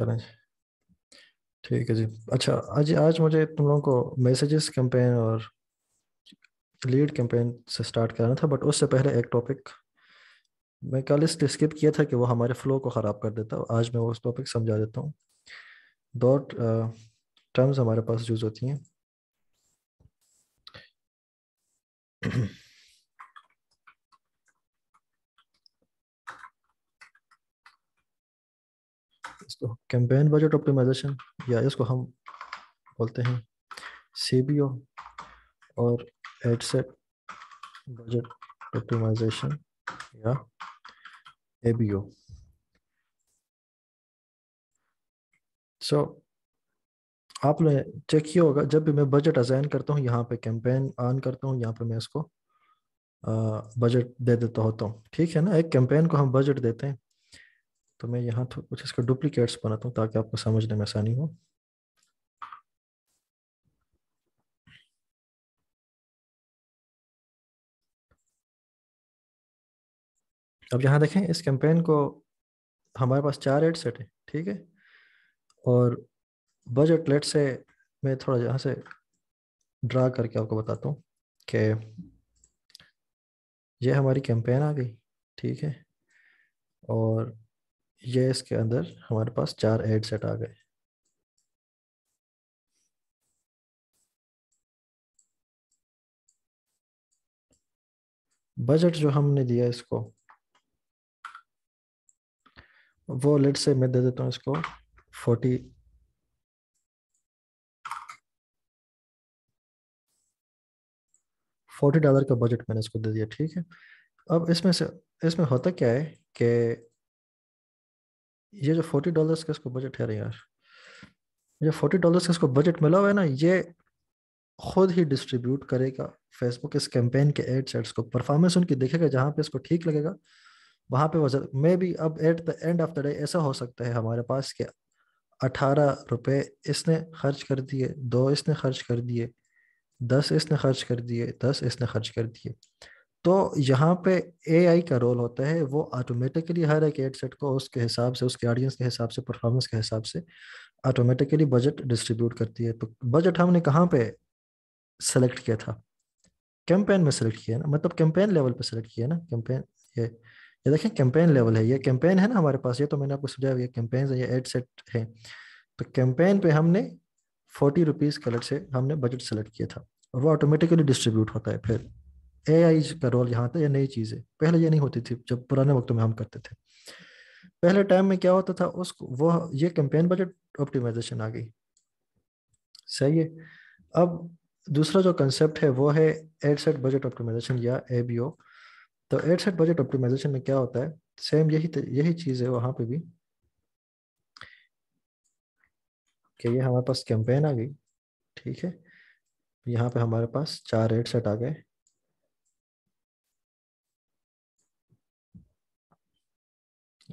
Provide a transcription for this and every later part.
Challenge ठीक है जी अच्छा आज आज मुझे तुम लोगों को मैसेजेस कैंपेन और लीड कैंपेन से स्टार्ट करना था बट उससे पहले एक टॉपिक मैं कल इस स्किप किया था कि वो हमारे फ्लो को ख़राब कर देता है आज मैं वो टॉपिक समझा देता हूँ दो टर्म्स uh, हमारे पास यूज़ होती हैं तो कैंपेन बजट ऑप्टिमाइजेशन या इसको हम बोलते हैं सी और एड और बजट ऑप्टिमाइजेशन या ए सो so, आपने चेक किया होगा जब भी मैं बजट असाइन करता हूँ यहाँ पे कैंपेन ऑन करता हूँ यहाँ पे मैं इसको बजट दे देता होता हूँ ठीक है ना एक कैंपेन को हम बजट देते हैं तो मैं यहाँ कुछ इसका डुप्लीकेट्स बनाता हूँ ताकि आपको समझने में आसानी हो अब यहाँ देखें इस कैंपेन को हमारे पास चार एड सेट है ठीक है और बजट लेट से मैं थोड़ा यहाँ से ड्रा करके आपको बताता हूँ कि ये हमारी कैंपेन आ गई ठीक है और ये इसके अंदर हमारे पास चार एड सेट आ गए बजट जो हमने दिया इसको वो लेट से मैं दे देता हूं इसको फोर्टी फोर्टी डॉलर का बजट मैंने इसको दे दिया ठीक है अब इसमें से इसमें होता क्या है कि ये जो फोर्टी डॉलर का इसको बजट है रही यार ये फोर्टी डॉलर का इसको बजट मिला हुआ है ना ये खुद ही डिस्ट्रीब्यूट करेगा फेसबुक इस कैंपेन के एड्स सेट्स को परफॉर्मेंस उनकी देखेगा जहाँ पे इसको ठीक लगेगा वहाँ पे वजह मे बी अब at the end of the day ऐसा हो सकता है हमारे पास कि अठारह रुपये इसने खर्च कर दिए दो इसने खर्च कर दिए दस इसने खर्च कर दिए दस इसने खर्च कर दिए तो यहाँ पे एआई का रोल होता है वो ऑटोमेटिकली हर एक एड सेट को उसके हिसाब से उसके ऑडियंस के हिसाब से परफॉर्मेंस के हिसाब से ऑटोमेटिकली बजट डिस्ट्रीब्यूट करती है तो बजट हमने कहाँ पे सेलेक्ट किया था कैंपेन में सेलेक्ट किया ना मतलब कैंपेन लेवल पे सेलेक्ट किया ना कैंपेन ये ये देखें कैंपेन लेवल है ये कैंपेन है ना हमारे पास ये तो मैंने आपको समझाया ये कैंपेन है ये एड सेट है तो कैंपेन पे हमने फोर्टी रुपीज़ कलर से हमने बजट सेलेक्ट किया था और वो ऑटोमेटिकली डिस्ट्रीब्यूट होता है फिर ए आई का रोल यहाँ था ये नई चीज़ है पहले ये नहीं होती थी जब पुराने वक्तों में हम करते थे पहले टाइम में क्या होता था उसको वो ये कैंपेन बजट ऑप्टिमाइजेशन आ गई सही है अब दूसरा जो कंसेप्ट है वो है एडसेट बजट ऑप्टिमाइजेशन या ए बी ओ तो एडसेट बजट ऑप्टिमाइजेशन में क्या होता है सेम यही यही चीज़ है वहाँ पे भी कि ये हमारे पास कैंपेन आ गई ठीक है यहाँ पे हमारे पास चार एड सेट आ गए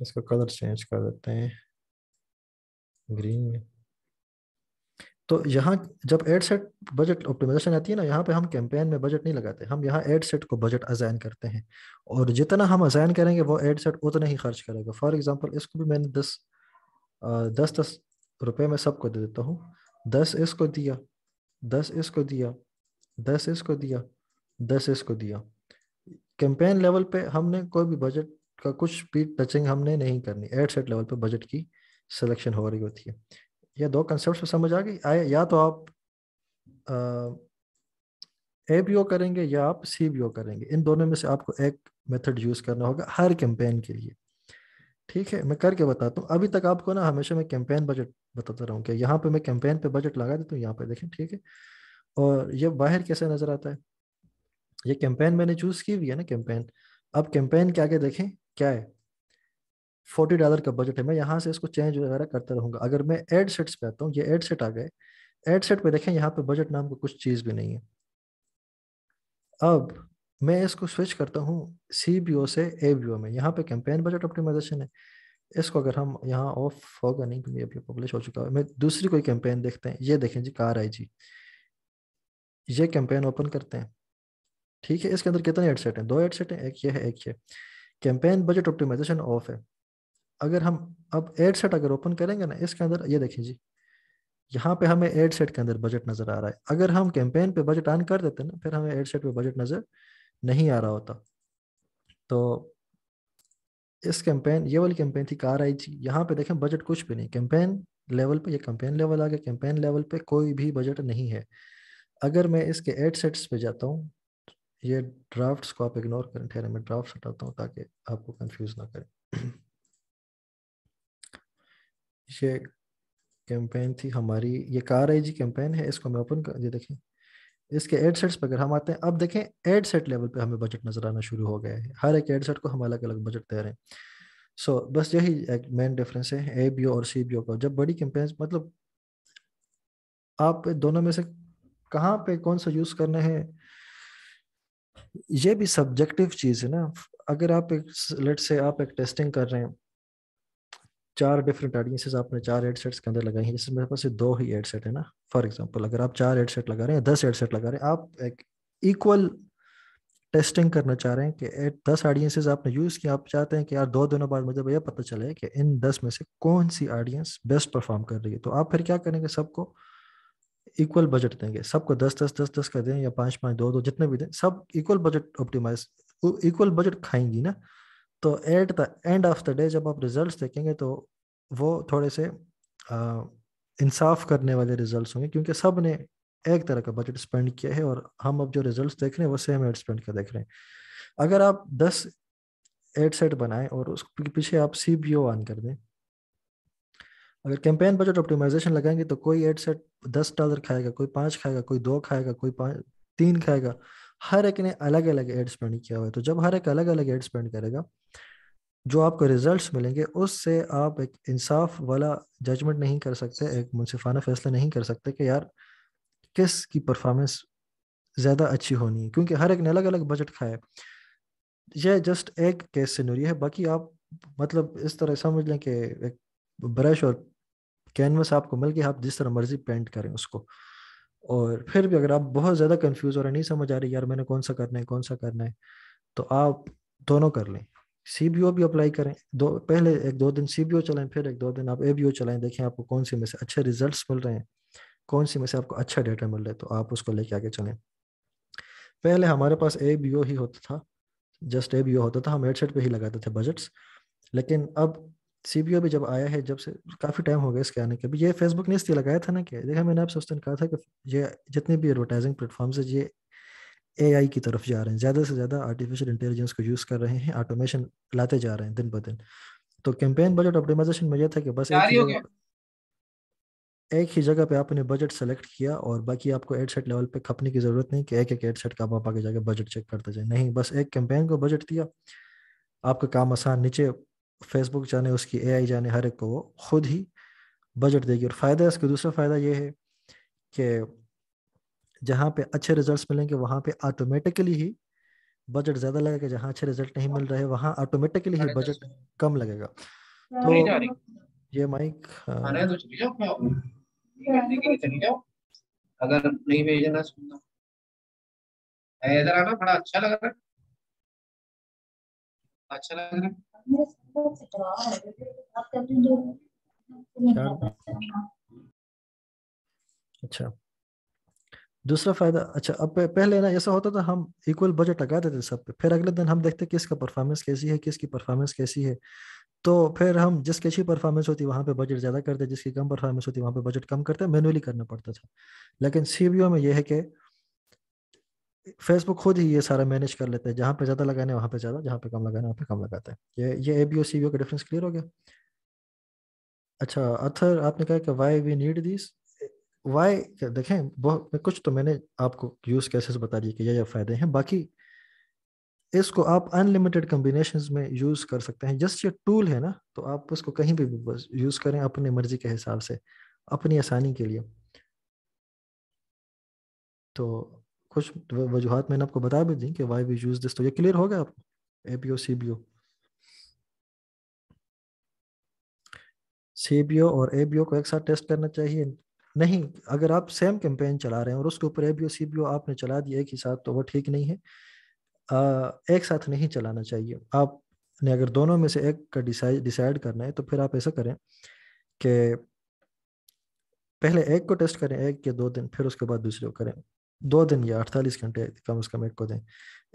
इसका कलर चेंज कर देते हैं ग्रीन में तो यहाँ जब एड सेट बजट ऑप्टिमाइजेशन आती है ना यहाँ पे हम कैंपेन में बजट नहीं लगाते हम यहाँ एड सेट को बजट अजाइन करते हैं और जितना हम अजाइन करेंगे वो एड सेट उतना ही खर्च करेगा फॉर एग्जांपल इसको भी मैंने दस दस दस रुपये में सबको दे देता हूँ दस इसको दिया दस इसको दिया दस इसको दिया दस इसको दिया कैंपेन लेवल पे हमने कोई भी बजट का कुछ भी टचिंग हमने नहीं करनी एड सेट लेवल पर बजट की सिलेक्शन हो रही होती है यह दो कंसेप्ट समझ आ गई आए या तो आप ए बी ओ करेंगे या आप सी बी ओ करेंगे इन दोनों में से आपको एक मेथड यूज़ करना होगा हर कैंपेन के लिए ठीक है मैं करके बताता हूँ अभी तक आपको ना हमेशा मैं कैंपेन बजट बताता रहा हूँ कि यहाँ पे मैं कैंपेन पे बजट लगा देता हूँ यहाँ पे देखें ठीक है और ये बाहर कैसे नज़र आता है ये कैंपेन मैंने चूज़ की हुई है ना कैंपेन अब कैंपेन के आगे देखें क्या है फोर्टी डॉलर का बजट है मैं यहाँ से इसको चेंज वगैरह करता रहूँगा अगर मैं एड सेट्स पे आता हूँ ये एड सेट आ गए एड सेट पे देखें यहाँ पे बजट नाम का कुछ चीज़ भी नहीं है अब मैं इसको स्विच करता हूँ सी बी ओ से ए बी ओ में यहाँ पे कैंपेन बजट ऑप्टिमाइजेशन है इसको अगर हम यहाँ ऑफ होगा नहीं क्योंकि अभी पब्लिश हो चुका है मैं दूसरी कोई कैंपेन देखते हैं ये देखें जी कार आई जी ये कैंपेन ओपन करते हैं ठीक है इसके अंदर कितने हेडसेट हैं दो हेडसेट हैं एक ये है एक ये कैंपेन बजट ऑप्टिमाइजेशन ऑफ है अगर हम अब एड सेट अगर ओपन करेंगे ना इसके अंदर ये देखिए जी यहाँ पे हमें एड सेट के अंदर बजट नज़र आ रहा है अगर हम कैंपेन पे बजट ऑन कर देते ना फिर हमें एड सेट पे बजट नज़र नहीं आ रहा होता तो इस कैंपेन ये वाली कैंपेन थी कार आई थी यहाँ पे देखें बजट कुछ भी नहीं कैंपेन लेवल पे ये कैंपेन लेवल आ गया कैंपेन लेवल पे कोई भी बजट नहीं है अगर मैं इसके एड सेट्स पे जाता हूँ ये ड्राफ्ट्स को आप इग्नोर करें ठहरे मैं ड्राफ्ट हटाता हूँ ताकि आपको कंफ्यूज ना करें ये कैंपेन थी हमारी ये कार आई जी कैंपेन है इसको मैं ओपन कर ये देखें इसके एड सेट्स पर अगर हम आते हैं अब देखें एड सेट लेवल पे हमें बजट नज़र आना शुरू हो गया है हर एक एड सेट को हम अलग अलग बजट दे रहे हैं सो so, बस यही एक मेन डिफरेंस है ए बी ओ और सी बी ओ का जब बड़ी कैंपेन मतलब आप दोनों में से कहाँ पे कौन सा यूज़ करना है ये भी सब्जेक्टिव चीज है ना अगर आप एक लेट से आप एक टेस्टिंग कर रहे हैं चार डिफरेंट ऑडियंसेज आपने चार हेडसेट्स के अंदर लगाई हैं जैसे मेरे पास दो ही हेडसेट है ना फॉर एग्जांपल अगर आप चार हेडसेट लगा रहे हैं दस हेडसेट लगा रहे हैं आप एक इक्वल टेस्टिंग करना चाह रहे हैं कि एट दस ऑडियंसेज आपने यूज़ किया आप चाहते हैं कि यार दो दिनों बाद मुझे भैया पता चले कि इन दस में से कौन सी ऑडियंस बेस्ट परफॉर्म कर रही है तो आप फिर क्या करेंगे सबको इक्वल बजट देंगे सबको दस दस दस दस का दें या पाँच पाँच दो दो जितने भी दें सब equal budget optimize equal budget खाएंगी ना तो at the end of the day जब आप रिजल्ट्स देखेंगे तो वो थोड़े से इंसाफ करने वाले रिजल्ट्स होंगे क्योंकि सब ने एक तरह का बजट स्पेंड किया है और हम अब जो रिजल्ट देख रहे हैं वो सेम एड स्पेंड कर देख रहे हैं अगर आप दस एड सेट बनाएं और उसके पीछे आप सी बी ओ ऑन कर दें अगर कैंपेन बजट ऑप्टिमाइजेशन लगाएंगे तो कोई एड सेट दस डॉलर खाएगा कोई पांच खाएगा कोई दो खाएगा कोई तीन खाएगा हर एक ने अलग अलग एड स्पेंड किया हुआ है तो जब हर एक अलग अलग एड स्पेंड करेगा जो आपको रिजल्ट्स मिलेंगे उससे आप एक इंसाफ वाला जजमेंट नहीं कर सकते एक मुनसिफाना फैसला नहीं कर सकते कि यार किस की परफॉर्मेंस ज़्यादा अच्छी होनी है क्योंकि हर एक ने अलग अलग बजट खाए यह जस्ट एक केस सिनोरी है बाकी आप मतलब इस तरह समझ लें कि एक ब्रश और कैनवस आपको मिल गया आप जिस तरह मर्जी पेंट करें उसको और फिर भी अगर आप बहुत ज़्यादा कंफ्यूज हो रहे नहीं समझ आ रही यार मैंने कौन सा करना है कौन सा करना है तो आप दोनों कर लें सी बी ओ भी अप्लाई करें दो पहले एक दो दिन सी बी ओ चलाएं फिर एक दो दिन आप ए बी ओ चलाएं देखें आपको कौन सी में से अच्छे रिजल्ट्स मिल रहे हैं कौन सी में से आपको अच्छा डेटा मिल रहा है तो आप उसको लेके आगे चलें पहले हमारे पास ए बी ओ ही होता था जस्ट ए बी ओ होता था हम हेडसेट पे ही लगाते थे बजट्स लेकिन अब सीबीओ भी जब आया है जब से काफ़ी टाइम हो गया इसके आने के अभी ये फेसबुक ने इसलिए लगाया था ना कि देखा मैंने आपसे उस दिन कहा था कि ये जितने भी एडवर्टाइजिंग प्लेटफॉर्म्स है ये एआई की तरफ जा रहे हैं ज़्यादा से ज़्यादा आर्टिफिशियल इंटेलिजेंस को यूज़ कर रहे हैं ऑटोमेशन लाते जा रहे हैं दिन ब दिन तो कैंपेन बजट ऑप्टिमाइजेशन में यह था कि बस एक, एक ही जगह पे आपने बजट सेलेक्ट किया और बाकी आपको एड सेट लेवल पे खपने की ज़रूरत नहीं कि एक एक एड सेट का आप आगे जाके बजट चेक करते जाए नहीं बस एक कैंपेन को बजट दिया आपका काम आसान नीचे फेसबुक जाने उसकी आई जाने हर एक को वो खुद ही बजट देगी और फ़ायदा इसका दूसरा फ़ायदा ये है कि जहाँ पे अच्छे रिजल्ट्स मिलेंगे वहाँ पे ऑटोमेटिकली ही बजट ज़्यादा लगेगा जहाँ अच्छे रिजल्ट नहीं मिल रहे वहाँ ऑटोमेटिकली ही बजट कम लगेगा हाँ, तो ये माइक अगर नहीं भेजना सुनना इधर आना बड़ा अच्छा लग रहा है अच्छा लग रहा है अच्छा दूसरा फायदा अच्छा अब पहले ना ऐसा होता था हम इक्वल बजट लगा देते सब पे फिर अगले दिन हम देखते किसका परफॉर्मेंस कैसी है किसकी परफॉर्मेंस कैसी है तो फिर हम जिसकी अच्छी परफॉर्मेंस होती वहाँ पे बजट ज़्यादा करते जिसकी कम परफॉर्मेंस होती वहाँ पे बजट कम करते मैनुअली करना पड़ता था लेकिन सी में यह है कि फेसबुक खुद ही ये सारा मैनेज कर लेता है जहाँ पे ज्यादा लगाने वहाँ पे ज्यादा जहाँ पे कम लगाने वहाँ पे कम लगाता है ये ये A B O C B का डिफरेंस क्लियर हो गया अच्छा अथर आपने कहा कि why we need this why देखें बहुत कुछ तो मैंने आपको यूज कैसेस बता दिए कि ये ये फायदे हैं बाकी इसको आप अनलिमिटेड कम्बिनेशन में यूज कर सकते हैं जस्ट ये टूल है ना तो आप उसको कहीं भी यूज करें अपनी मर्जी के हिसाब से अपनी आसानी के लिए तो कुछ वजूहत मैंने आपको बता भी दी कि वाई वी यूज दिस तो ये क्लियर हो गया आपको A P O C B O C B O और ए बी ओ को एक साथ टेस्ट करना चाहिए नहीं अगर आप सेम कैंपेन चला रहे हैं और उसके ऊपर ए बी ओ सी बी ओ आपने चला दिया एक ही साथ तो वो ठीक नहीं है आ, एक साथ नहीं चलाना चाहिए आपने अगर दोनों में से एक का डिसाइड डिसाइड करना है तो फिर आप ऐसा करें कि पहले एक को टेस्ट करें एक के दो दिन फिर उसके बाद दूसरे को करें दो दिन या अड़तालीस घंटे कम से कम एक को दें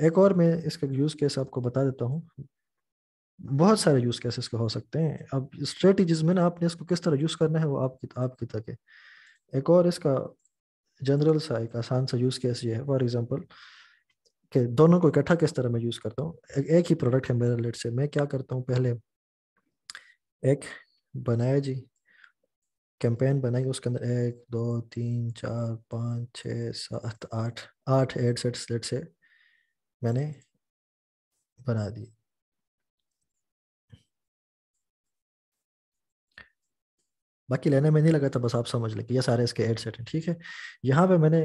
एक और मैं इसका यूज़ केस आपको बता देता हूँ बहुत सारे यूज़ केसेस के हो सकते हैं अब स्ट्रेटजीज में ना आपने इसको किस तरह यूज़ करना है वो आपकी आपकी तक है एक और इसका जनरल सा एक आसान सा यूज़ केस ये है फॉर एग्जांपल कि दोनों को इकट्ठा किस तरह मैं यूज़ करता हूँ एक, एक ही प्रोडक्ट है मेरा लेट से मैं क्या करता हूँ पहले एक बनाया जी कैंपेन बनाई उसके अंदर एक दो तीन चार पाँच छ सात आठ आठ एड सेट सेट से मैंने बना दिए बाकी लेने में नहीं लगा था बस आप समझ लें कि ये सारे इसके एड सेट हैं ठीक है यहाँ पे मैंने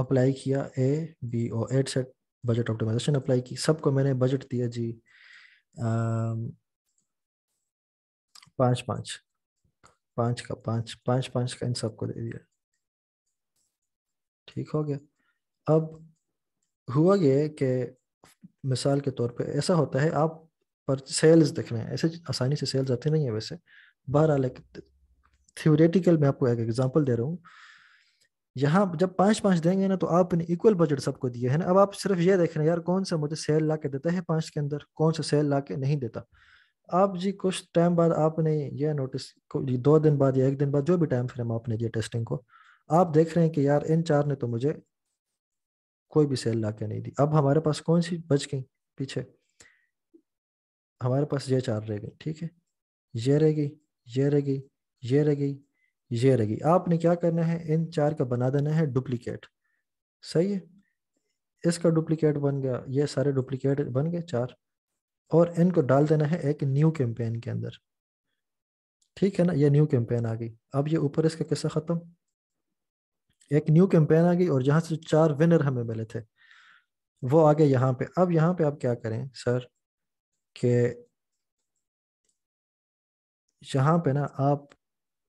अप्लाई किया A B O ad set budget optimization apply की सबको मैंने बजट दिया जी पाँच पाँच पांच का पांच पांच पांच का इन सबको दे दिया ठीक हो गया अब हुआ ये कि मिसाल के तौर पे ऐसा होता है आप पर सेल्स देख रहे हैं ऐसे आसानी से सेल्स आती नहीं है वैसे बहरहाल एक थियोरेटिकल मैं आपको एक एग्जांपल दे रहा हूँ यहाँ जब पांच पांच देंगे ना तो आपने इक्वल बजट सबको दिया है ना अब आप सिर्फ ये देख रहे हैं यार कौन सा मुझे सेल ला के देता है पाँच के अंदर कौन सा सेल ला के नहीं देता आप जी कुछ टाइम बाद आपने यह नोटिस दो दिन बाद या एक दिन बाद जो भी टाइम फ्रेम आपने दिया टेस्टिंग को आप देख रहे हैं कि यार इन चार ने तो मुझे कोई भी सेल ला के नहीं दी अब हमारे पास कौन सी बच गई पीछे हमारे पास ये चार रह गई ठीक है ये रह गई ये रह गई ये रह गई ये रह गई आपने क्या करना है इन चार का बना देना है डुप्लीकेट सही है इसका डुप्लीकेट बन गया ये सारे डुप्लीकेट बन गए चार और इनको डाल देना है एक न्यू कैंपेन के अंदर ठीक है ना ये न्यू कैंपेन आ गई अब ये ऊपर इसका किस्सा ख़त्म एक न्यू कैंपेन आ गई और जहां से चार विनर हमें मिले थे वो आ गए यहाँ पे अब यहाँ पे आप क्या करें सर के यहाँ पे ना आप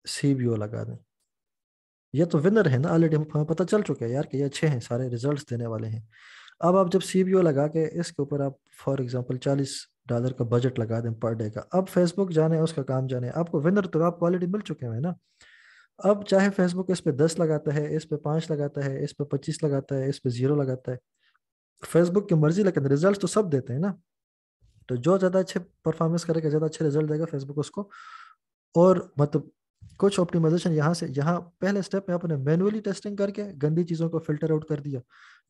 सी बी ओ लगा दें ये तो विनर है ना ऑलरेडी हमें पता चल चुका है यार कि ये अच्छे हैं सारे रिजल्ट्स देने वाले हैं अब आप जब सी लगा के इसके ऊपर आप फॉर एग्जाम्पल चालीस डॉलर का बजट लगा दें पर डे का अब फेसबुक जाने उसका काम जाने आपको विनर तो आप क्वालिटी मिल चुके हैं ना अब चाहे फेसबुक इस पे दस लगाता है इस पे पाँच लगाता है इस पे पच्चीस लगाता है इस पे जीरो लगाता है फेसबुक की मर्जी लेकिन रिजल्ट तो सब देते हैं ना तो जो ज़्यादा अच्छे परफॉर्मेंस करेगा ज़्यादा अच्छे रिजल्ट देगा फेसबुक उसको और मतलब कुछ ऑप्टिमाइजेशन यहाँ से यहाँ पहले स्टेप में आपने मैनुअली टेस्टिंग करके गंदी चीज़ों को फिल्टर आउट कर दिया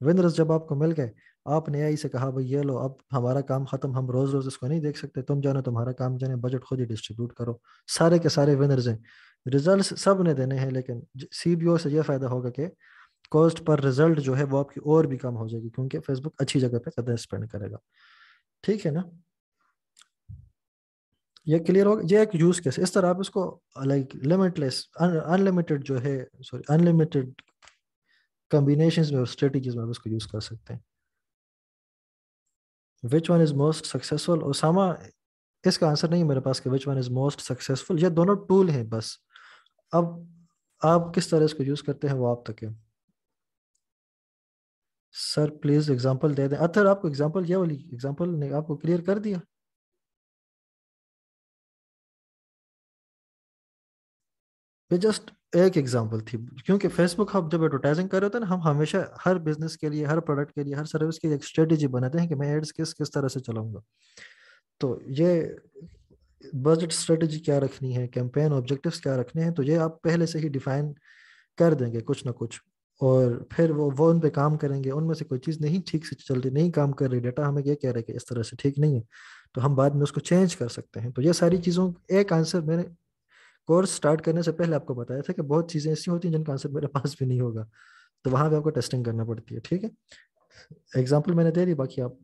विनर्स जब आपको मिल गए आपने आई से कहा भाई ये लो अब हमारा काम खत्म हम रोज रोज इसको नहीं देख सकते तुम जानो तुम्हारा काम जाने बजट खुद ही डिस्ट्रीब्यूट करो सारे के सारे विनर्स हैं रिजल्ट सब ने देने हैं लेकिन सी से यह फ़ायदा होगा कि कॉस्ट पर रिजल्ट जो है वो आपकी और भी कम हो जाएगी क्योंकि फेसबुक अच्छी जगह पे ज्यादा स्पेंड करेगा ठीक है ना ये क्लियर होगा ये एक यूज केस इस तरह आप इसको लाइक लिमिटलेस अनलिमिटेड जो है सॉरी अनलिमिटेड कॉम्बिनेशन में स्ट्रेटेजीज में आप इसको यूज कर सकते हैं which one is most successful Osama इसका आंसर नहीं है मेरे पास कि which one is most successful ये दोनों टूल हैं बस अब आप किस तरह इसको यूज करते हैं वो आप तक है सर प्लीज एग्जांपल दे दें अतर आपको एग्जांपल ये वाली एग्जांपल ने आपको क्लियर कर दिया ये जस्ट एक एग्जाम्पल थी क्योंकि फेसबुक हम जब एडवर्टाइजिंग कर रहे होते हैं ना हम हमेशा हर बिजनेस के लिए हर प्रोडक्ट के लिए हर सर्विस के लिए एक स्ट्रेटेजी बनाते हैं कि मैं एड्स किस किस तरह से चलाऊंगा तो ये बजट स्ट्रेटेजी क्या रखनी है कैंपेन ऑब्जेक्टिव्स क्या रखने हैं तो ये आप पहले से ही डिफाइन कर देंगे कुछ ना कुछ और फिर वो वो उन पर काम करेंगे उनमें से कोई चीज़ नहीं ठीक से चल रही नहीं काम कर रही डाटा हमें ये कह रहा है कि इस तरह से ठीक नहीं है तो हम बाद में उसको चेंज कर सकते हैं तो ये सारी चीज़ों एक आंसर मैंने कोर्स स्टार्ट करने से पहले आपको बताया था कि बहुत चीज़ें ऐसी होती हैं जिनका आंसर मेरे पास भी नहीं होगा तो वहाँ पर आपको टेस्टिंग करना पड़ती है ठीक है एग्जाम्पल मैंने दे दी बाकी आप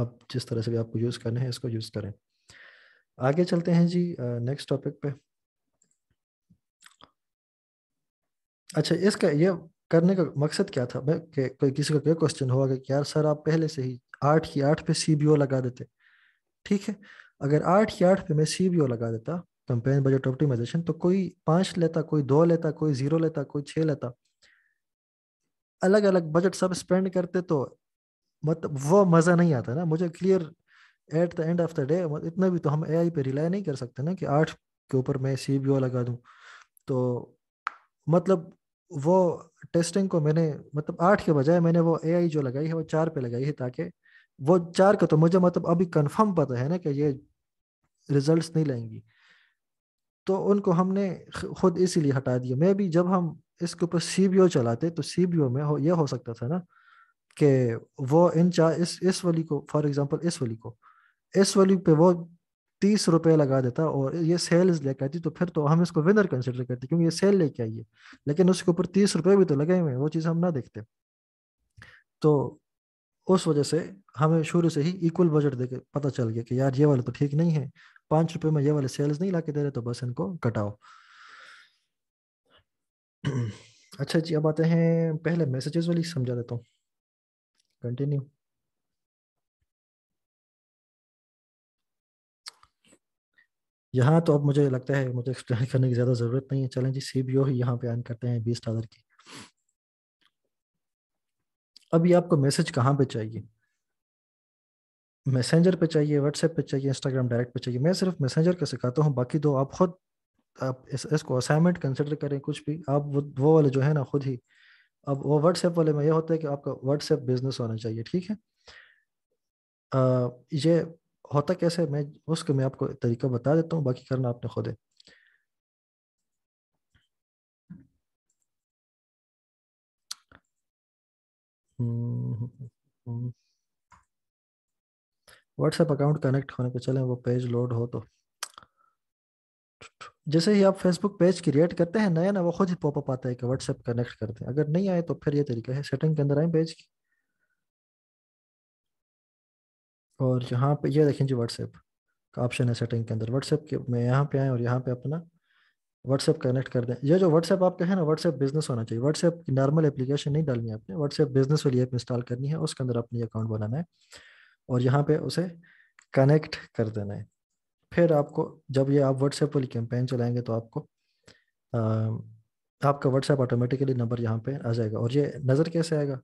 आप जिस तरह से भी आपको यूज़ करना है इसको यूज़ करें आगे चलते हैं जी नेक्स्ट टॉपिक पे अच्छा इसका ये करने का मकसद क्या था मैं कि कोई किसी का क्या क्वेश्चन होगा कि यार सर आप पहले से ही आठ की आठ पे सी लगा देते ठीक है अगर आठ की आठ पे मैं सी लगा देता कंपेयर बजट ऑप्टिमाइजेशन तो कोई पांच लेता कोई दो लेता कोई जीरो लेता कोई छह लेता अलग अलग बजट सब स्पेंड करते तो मतलब वो मज़ा नहीं आता ना मुझे clear at the end of the day इतना भी तो हम ए आई पे रिलाई नहीं कर सकते ना कि आठ के ऊपर मैं सी बी ओ लगा दूँ तो मतलब वो टेस्टिंग को मैंने मतलब आठ के बजाय मैंने वो ए आई जो लगाई है वो चार पे लगाई है ताकि वो चार का तो मुझे मतलब अभी कंफर्म पता है ना कि ये रिजल्ट्स नहीं लाएंगी तो उनको हमने खुद इसीलिए हटा दिया मैं भी जब हम इसके ऊपर सी चलाते तो सी में हो यह हो सकता था ना कि वो इन चार इस इस वली को फॉर एग्जांपल इस वली को इस वली पे वो तीस रुपये लगा देता और ये सेल्स लेके आती तो फिर तो हम इसको विनर कंसिडर करते क्योंकि ये सेल लेके आई है लेकिन उसके ऊपर तीस रुपए भी तो लगे हुए हैं वो चीज़ हम ना देखते तो उस वजह से हमें शुरू से ही इक्वल बजट देके पता चल गया कि यार ये वाला तो ठीक नहीं है पांच रुपए में ये वाले सेल्स नहीं ला के दे रहे तो बस इनको कटाओ अच्छा जी अब आते हैं पहले मैसेजेस वाली समझा देता हूँ कंटिन्यू यहाँ तो अब मुझे लगता है मुझे एक्सप्लेन करने की ज़्यादा ज़रूरत नहीं है चलें जी सी बी ओ ही यहाँ पे अर्न करते हैं बीस डॉलर की अब ये आपको मैसेज कहाँ पे चाहिए मैसेंजर पे चाहिए व्हाट्सएप पे चाहिए इंस्टाग्राम डायरेक्ट पे चाहिए मैं सिर्फ मैसेंजर का सिखाता हूँ बाकी दो तो आप खुद आप इस इसको असाइनमेंट कंसिडर करें कुछ भी आप वो वो वाले जो है ना खुद ही अब वो व्हाट्सएप वाले में ये होता है कि आपका व्हाट्सएप बिजनेस होना चाहिए ठीक है आ, ये होता कैसे मैं उसके मैं आपको तरीका बता देता हूँ बाकी करना आपने खुद है हम्म, हम्म, हम्म। व्हाट्सएप अकाउंट कनेक्ट होने के चलें वो पेज लोड हो तो जैसे ही आप फेसबुक पेज क्रिएट करते हैं नया ना वो खुद ही पॉपअप आता है कि व्हाट्सएप कनेक्ट करते हैं अगर नहीं आए तो फिर ये तरीका है सेटिंग के अंदर आए पेज की और यहाँ पे ये देखें जी व्हाट्सएप का ऑप्शन है सेटिंग के अंदर व्हाट्सएप के मैं यहाँ पे आए और यहाँ पे अपना व्हाट्सएप कनेक्ट कर दें ये जो व्हाट्सएप आपका है ना व्हाट्सएप बिजनेस होना चाहिए व्हाट्सएप की नॉर्मल एप्लीकेशन नहीं डालनी है आपने व्हाट्सएप बिजनेस वाली ऐप इंस्टॉल करनी है उसके अंदर अपनी अकाउंट बनाना है और यहाँ पे उसे कनेक्ट कर देना है फिर आपको जब ये आप व्हाट्सएप वाली कैंपेन चलाएंगे तो आपको आ, आपका व्हाट्सएप ऑटोमेटिकली नंबर यहाँ पे आ जाएगा और ये नज़र कैसे आएगा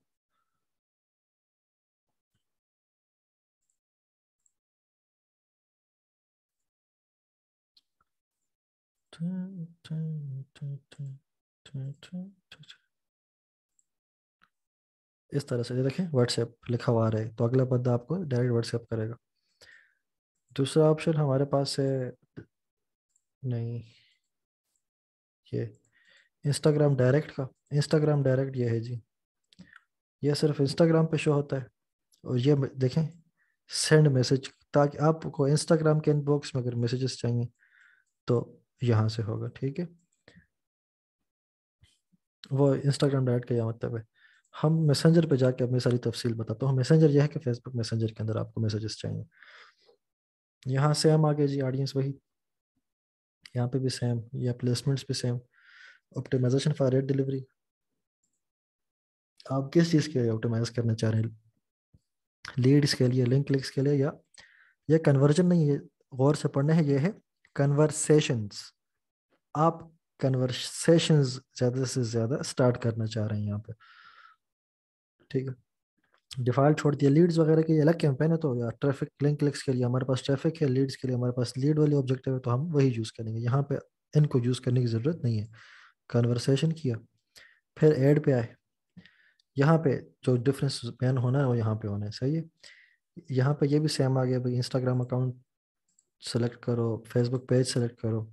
इस तरह से देखें व्हाट्सएप लिखा हुआ आ रहा है तो अगला बंदा आपको डायरेक्ट व्हाट्सएप करेगा दूसरा ऑप्शन हमारे पास है नहीं ये इंस्टाग्राम डायरेक्ट का इंस्टाग्राम डायरेक्ट ये है जी ये सिर्फ इंस्टाग्राम पे शो होता है और ये देखें सेंड मैसेज ताकि आपको इंस्टाग्राम के इनबॉक्स में अगर मैसेजेस चाहिए तो यहाँ से होगा ठीक है वो इंस्टाग्राम डायरेक्ट का यह मतलब है हम मैसेंजर पे जाके अपनी सारी तफसील बताता हूँ मैसेंजर यह है कि फेसबुक मैसेंजर के अंदर आपको मैसेजेस चाहिए यहाँ सेम हम आ गए जी ऑडियंस वही यहाँ पे भी सेम या प्लेसमेंट्स भी same optimization for rate delivery आप किस चीज़ के लिए ऑप्टिमाइज करना चाह रहे हैं लीड्स के लिए लिंक क्लिक्स के लिए या ये कन्वर्जन नहीं है गौर से पढ़ना है ये है कन्वर्सेशंस आप कन्वर्सेशंस ज़्यादा से ज़्यादा स्टार्ट करना चाह रहे हैं यहाँ पे ठीक है डिफॉल्ट छोड़ दिया लीड्स वगैरह के अलग कैंपेन है तो यार ट्रैफिक लिंक क्लिक्स के लिए हमारे पास ट्रैफिक है लीड्स के लिए हमारे पास लीड वाले ऑब्जेक्टिव है तो हम वही यूज़ करेंगे यहाँ पे इनको यूज़ करने की ज़रूरत नहीं है कन्वर्सेशन किया फिर एड पे आए यहाँ पे जो डिफरेंस बैन होना है वो यहाँ पे होना है सही है यहाँ पे ये भी सेम आ गया भाई इंस्टाग्राम अकाउंट सेलेक्ट करो फेसबुक पेज सेलेक्ट करो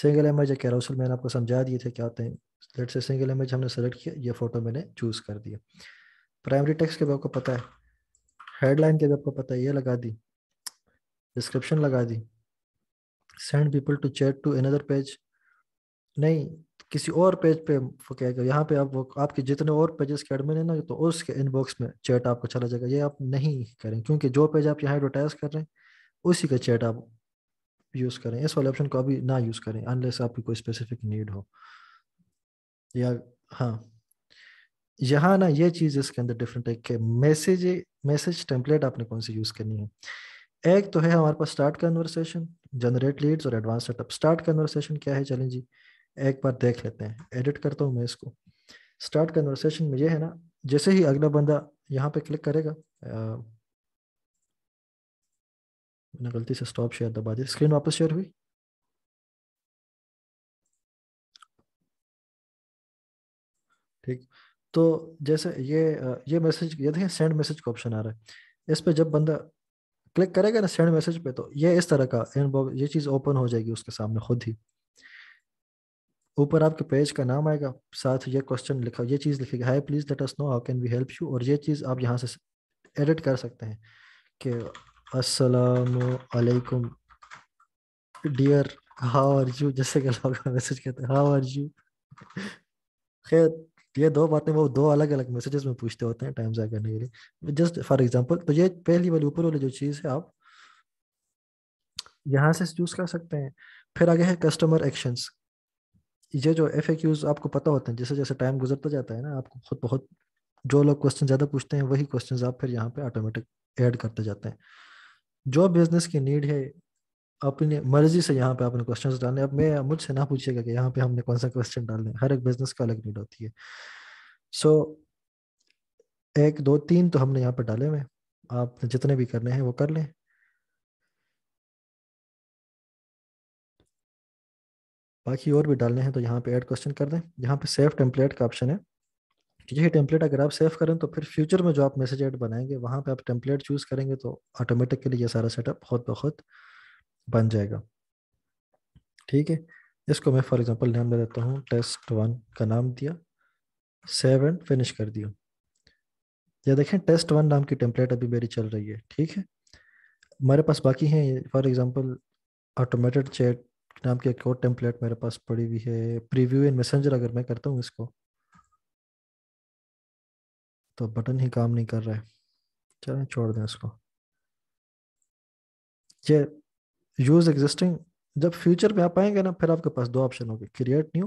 सिंगल एम आई जो कैरोसल मैंने आपको समझा दिए थे क्या होते हैं लेट से सिंगल इमेज हमने सेलेक्ट किया ये फोटो मैंने चूज कर दिया प्राइमरी टेक्स के भी आपको पता है हेडलाइन के भी आपको पता है ये लगा दी डिस्क्रिप्शन लगा दी send people to chat to another page नहीं किसी और पेज पे वो क्या करें यहाँ पे आप वो आपके जितने और पेजेस के एडमिन है ना तो उसके इनबॉक्स में चैट आपको चला जाएगा ये आप नहीं करें क्योंकि जो पेज आप यहाँ एडवर्टाइज कर रहे हैं उसी का चैट आप यूज़ करें इस वाले ऑप्शन को अभी ना यूज़ करें अनलेस आपकी कोई स्पेसिफिक नीड हो या हाँ यहाँ ना ये चीज इसके अंदर डिफरेंट है कि मैसेज मैसेज टेम्पलेट आपने कौन सी यूज करनी है एक तो है हमारे पास स्टार्ट कन्वर्सेशन जनरेट लीड्स और एडवांस सेटअप स्टार्ट कन्वर्सेशन क्या है चलें जी एक बार देख लेते हैं एडिट करता हूँ मैं इसको स्टार्ट कन्वर्सेशन में ये है ना जैसे ही अगला बंदा यहाँ पे क्लिक करेगा आ, गलती से स्टॉप शेयर दबा दिया स्क्रीन वापस शेयर हुई ठीक तो जैसे ये ये मैसेज ये देखिए सेंड मैसेज का ऑप्शन आ रहा है इस पर जब बंदा क्लिक करेगा ना सेंड मैसेज पे तो ये इस तरह का इनबॉक्स ये चीज़ ओपन हो जाएगी उसके सामने खुद ही ऊपर आपके पेज का नाम आएगा साथ ये क्वेश्चन लिखा ये चीज़ लिखेगी hi please let us know how can we help you और ये चीज़ आप यहाँ से एडिट कर सकते हैं कि असलकुम डियर हाउ आर यू जैसे कि लोग मैसेज कहते हैं हाउ आर यू खैर ये दो बातें वो दो अलग अलग मैसेजेस में पूछते होते हैं टाइम ज़ाय करने के लिए जस्ट फॉर एग्जाम्पल तो ये पहली वाली ऊपर वाली जो चीज़ है आप यहाँ से चूज कर सकते हैं फिर आगे है कस्टमर एक्शंस ये जो एफ आपको पता होते हैं जैसे जैसे टाइम गुजरता जाता है ना आपको खुद बहुत जो लोग क्वेश्चन ज़्यादा पूछते हैं वही क्वेश्चन आप फिर यहाँ पे ऑटोमेटिक एड करते जाते हैं जो बिजनेस की नीड है अपने मर्जी से यहाँ पे आपने क्वेश्चंस डालने अब मैं मुझसे ना पूछिएगा कि यहाँ पे हमने कौन सा क्वेश्चन डालने हर एक बिजनेस का अलग नीड होती है सो so, एक दो तीन तो हमने यहाँ पे डाले हुए आप जितने भी करने हैं वो कर लें बाकी और भी डालने हैं तो यहाँ पे ऐड क्वेश्चन कर दें यहाँ पे सेफ टेम्पलेट का ऑप्शन है यही टेम्पलेट अगर आप सेव करें तो फिर फ्यूचर में जो आप मैसेज ऐड बनाएंगे वहां पे आप टेम्पलेट चूज़ करेंगे तो ऑटोमेटिकली ये सारा सेटअप बहुत बहुत बन जाएगा ठीक है इसको मैं फॉर एग्जांपल नाम दे देता हूँ टेस्ट वन का नाम दिया सेव एंड फिनिश कर दिया या देखें टेस्ट वन नाम की टेम्पलेट अभी मेरी चल रही है ठीक है हमारे पास बाकी हैं फॉर एग्जांपल ऑटोमेटेड चैट नाम की एक और टेम्पलेट मेरे पास पड़ी हुई है प्रीव्यू इन मैसेंजर अगर मैं करता हूँ इसको तो बटन ही काम नहीं कर रहा है चलें छोड़ दें इसको ये यूज एग्जिस्टिंग जब फ्यूचर में आप आएंगे ना फिर आपके पास दो ऑप्शन होंगे create new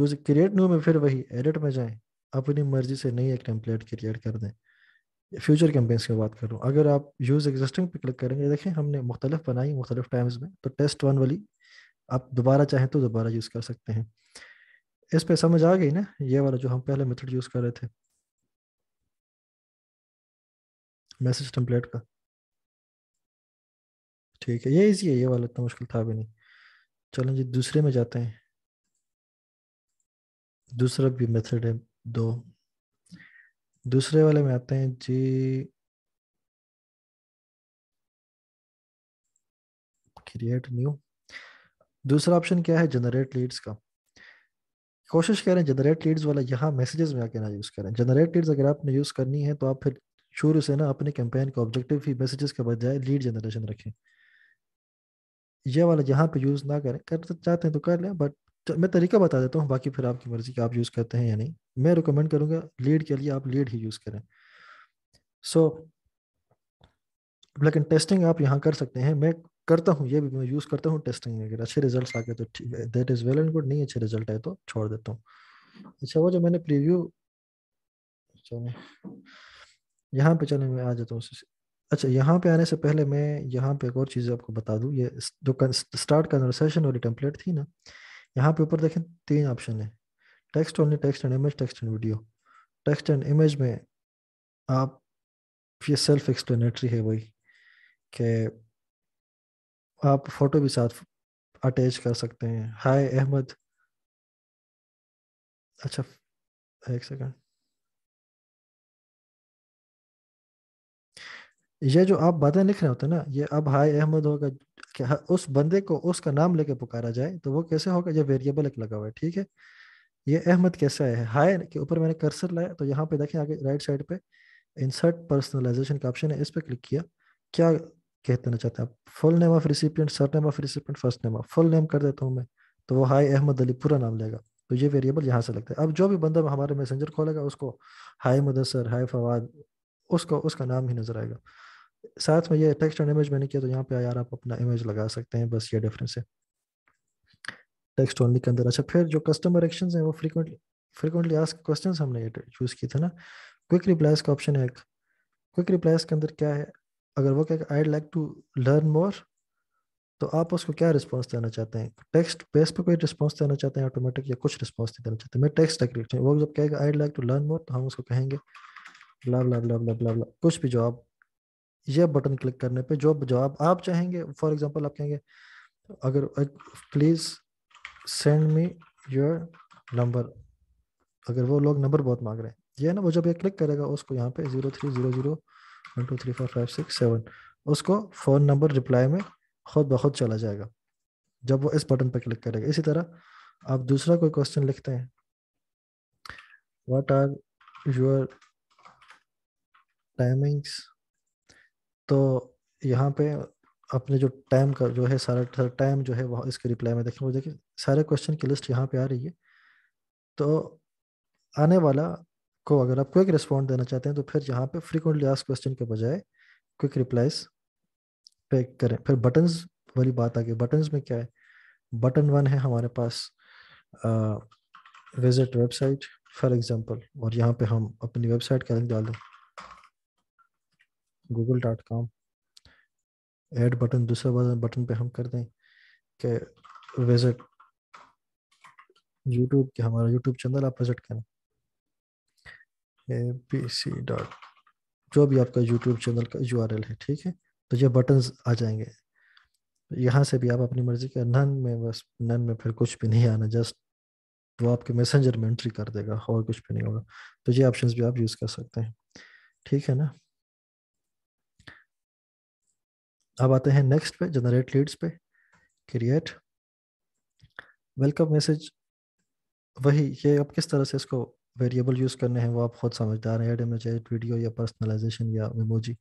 use create new में फिर वही एडिट में जाएं अपनी मर्जी से नई एक टेम्पलेट क्रिएट कर दें फ्यूचर कैंपेन्स की बात करूँ अगर आप यूज़ एग्जिस्टिंग पे क्लिक करेंगे देखें हमने मुख्तलिफ बनाई मुख्तलिफ टाइम्स में तो टेस्ट वन वाली आप दोबारा चाहें तो दोबारा यूज़ कर सकते हैं इस पे समझ आ गई ना ये वाला जो हम पहले मेथड यूज़ कर रहे थे मैसेज टेम्पलेट का ठीक है ये इजी है ये वाला इतना मुश्किल था भी नहीं चलो जी दूसरे में जाते हैं दूसरा भी मेथड है दो दूसरे वाले में आते हैं जी क्रिएट न्यू दूसरा ऑप्शन क्या है जनरेट लीड्स का कोशिश करें जनरेट लीड्स वाला यहाँ मैसेजेस में आके ना यूज़ करें जनरेट लीड्स अगर आपने यूज़ करनी है तो आप फिर शुरू से ना अपने कैंपेन का ऑब्जेक्टिव ही मैसेजेस के बजाय लीड जनरेशन रखें ये वाला जहाँ पे यूज़ ना करें कर तो चाहते हैं तो कर लें बट तो मैं तरीका बता देता हूँ बाकी फिर आपकी मर्ज़ी कि आप यूज़ करते हैं या नहीं मैं रिकमेंड करूँगा लीड के लिए आप लीड ही यूज़ करें सो लेकिन टेस्टिंग आप यहाँ कर सकते हैं मैं करता हूँ ये भी मैं यूज़ करता हूँ टेस्टिंग में अगर अच्छे रिजल्ट आ गए तो ठीक है that is well and good नहीं अच्छे रिजल्ट आए तो छोड़ देता हूँ अच्छा वो जो मैंने प्रीव्यू चलो यहाँ पे चले मैं आ जाता हूँ अच्छा यहाँ पे आने से पहले मैं यहाँ पे एक और चीज़ आपको बता दूँ ये जो स्टार्ट कन्वर्सेशन वाली टेम्पलेट थी ना यहाँ पे ऊपर देखें तीन ऑप्शन है text only text and image text and video text and image में आप ये सेल्फ एक्सप्लेनेटरी है वही कि आप फोटो भी साथ अटैच कर सकते हैं हाय अहमद अच्छा एक सेकंड ये जो आप बातें लिख रहे होते हैं ना ये अब हाय अहमद होगा उस बंदे को उसका नाम लेके पुकारा जाए तो वो कैसे होगा ये वेरिएबल एक लगा हुआ है ठीक है ये अहमद कैसे आया है हाय के ऊपर मैंने कर्सर लाया तो यहाँ पे देखें आगे राइट साइड पे इंसर्ट पर्सनलाइजेशन का ऑप्शन है इस पर क्लिक किया क्या कहते ना चाहते हैं full name of recipient surname of recipient first name of full name कर देता हूँ मैं तो वो हाय अहमद अली पूरा नाम लेगा तो ये वेरिएबल यहाँ से लगता है अब जो भी बंदा हमारे मैसेंजर खोलेगा उसको हाय मुदसर हाय फवाद उसको उसका नाम ही नजर आएगा साथ में ये टेक्स्ट ऑन इमेज मैंने किया तो यहाँ पे यार आप अपना इमेज लगा सकते हैं बस ये डिफरेंस है टेक्स्ट ओनली के अंदर अच्छा फिर जो कस्टमर एक्शन है वो फ्रीक्वेंटली फ्रीक्वेंटली आस्क क्वेश्चन हमने ये चूज़ किया था ना क्विक रिप्लाइज का ऑप्शन है एक क्विक रिप्लाइज के अंदर क्या है अगर वो क्या I like to learn more तो आप उसको क्या रिस्पॉन्स देना चाहते हैं टेक्स्ट बेस पे कोई रिस्पॉन्स देना चाहते हैं ऑटोमेटिक या कुछ रिस्पॉन्स नहीं देना चाहते हैं मैं टेक्स्ट एग्रीट वो जब कहेगा I like to learn more तो हम उसको कहेंगे ब्ला ब्ला ब्ला ब्ला ब्ला ब्ला कुछ भी जो आप ये बटन क्लिक करने पे जो जवाब आप चाहेंगे फॉर एग्जांपल आप कहेंगे अगर please send me your number अगर वो लोग नंबर बहुत मांग रहे हैं ये ना वो जब ये क्लिक करेगा उसको यहाँ पे zero three zero zero one two three four five six seven उसको फ़ोन नंबर रिप्लाई में खुद ब खुद चला जाएगा जब वो इस बटन पर क्लिक करेगा इसी तरह आप दूसरा कोई क्वेश्चन लिखते हैं वट आर योर टाइमिंग्स तो यहाँ पे अपने जो टाइम का जो है सारा टाइम जो है वह इसके रिप्लाई में देखें वो देखें सारे क्वेश्चन की लिस्ट यहाँ पे आ रही है तो आने वाला को अगर आप क्विक रिस्पॉन्ड देना चाहते हैं तो फिर यहाँ पे फ्रीक्वेंटली आस्क क्वेश्चन के बजाय क्विक रिप्लाइज पे करें फिर बटन्स वाली बात आ गई बटन्स में क्या है बटन वन है हमारे पास विजिट वेबसाइट फॉर एग्ज़ाम्पल और यहाँ पे हम अपनी वेबसाइट का लिंक डाल दें Google dot com add button दूसरे बटन पे हम कर दें कि विजिट यूट्यूब के हमारा यूट्यूब चैनल आप विजिट करें ए बी सी डॉट जो भी आपका यूट्यूब चैनल का यू है ठीक है तो ये बटन आ जाएंगे यहाँ से भी आप अपनी मर्जी के नन में बस नन में फिर कुछ भी नहीं आना जस्ट वो आपके मैसेंजर में एंट्री कर देगा और कुछ भी नहीं होगा तो ये ऑप्शंस भी आप यूज़ कर सकते हैं ठीक है ना अब आते हैं नेक्स्ट पे जनरेट लीड्स पे क्रिएट वेलकम मैसेज वही ये अब किस तरह से इसको वेरिएबल यूज़ करने हैं वो आप खुद समझदार हैं एड इमेज वीडियो या पर्सनलाइजेशन या मेमोजी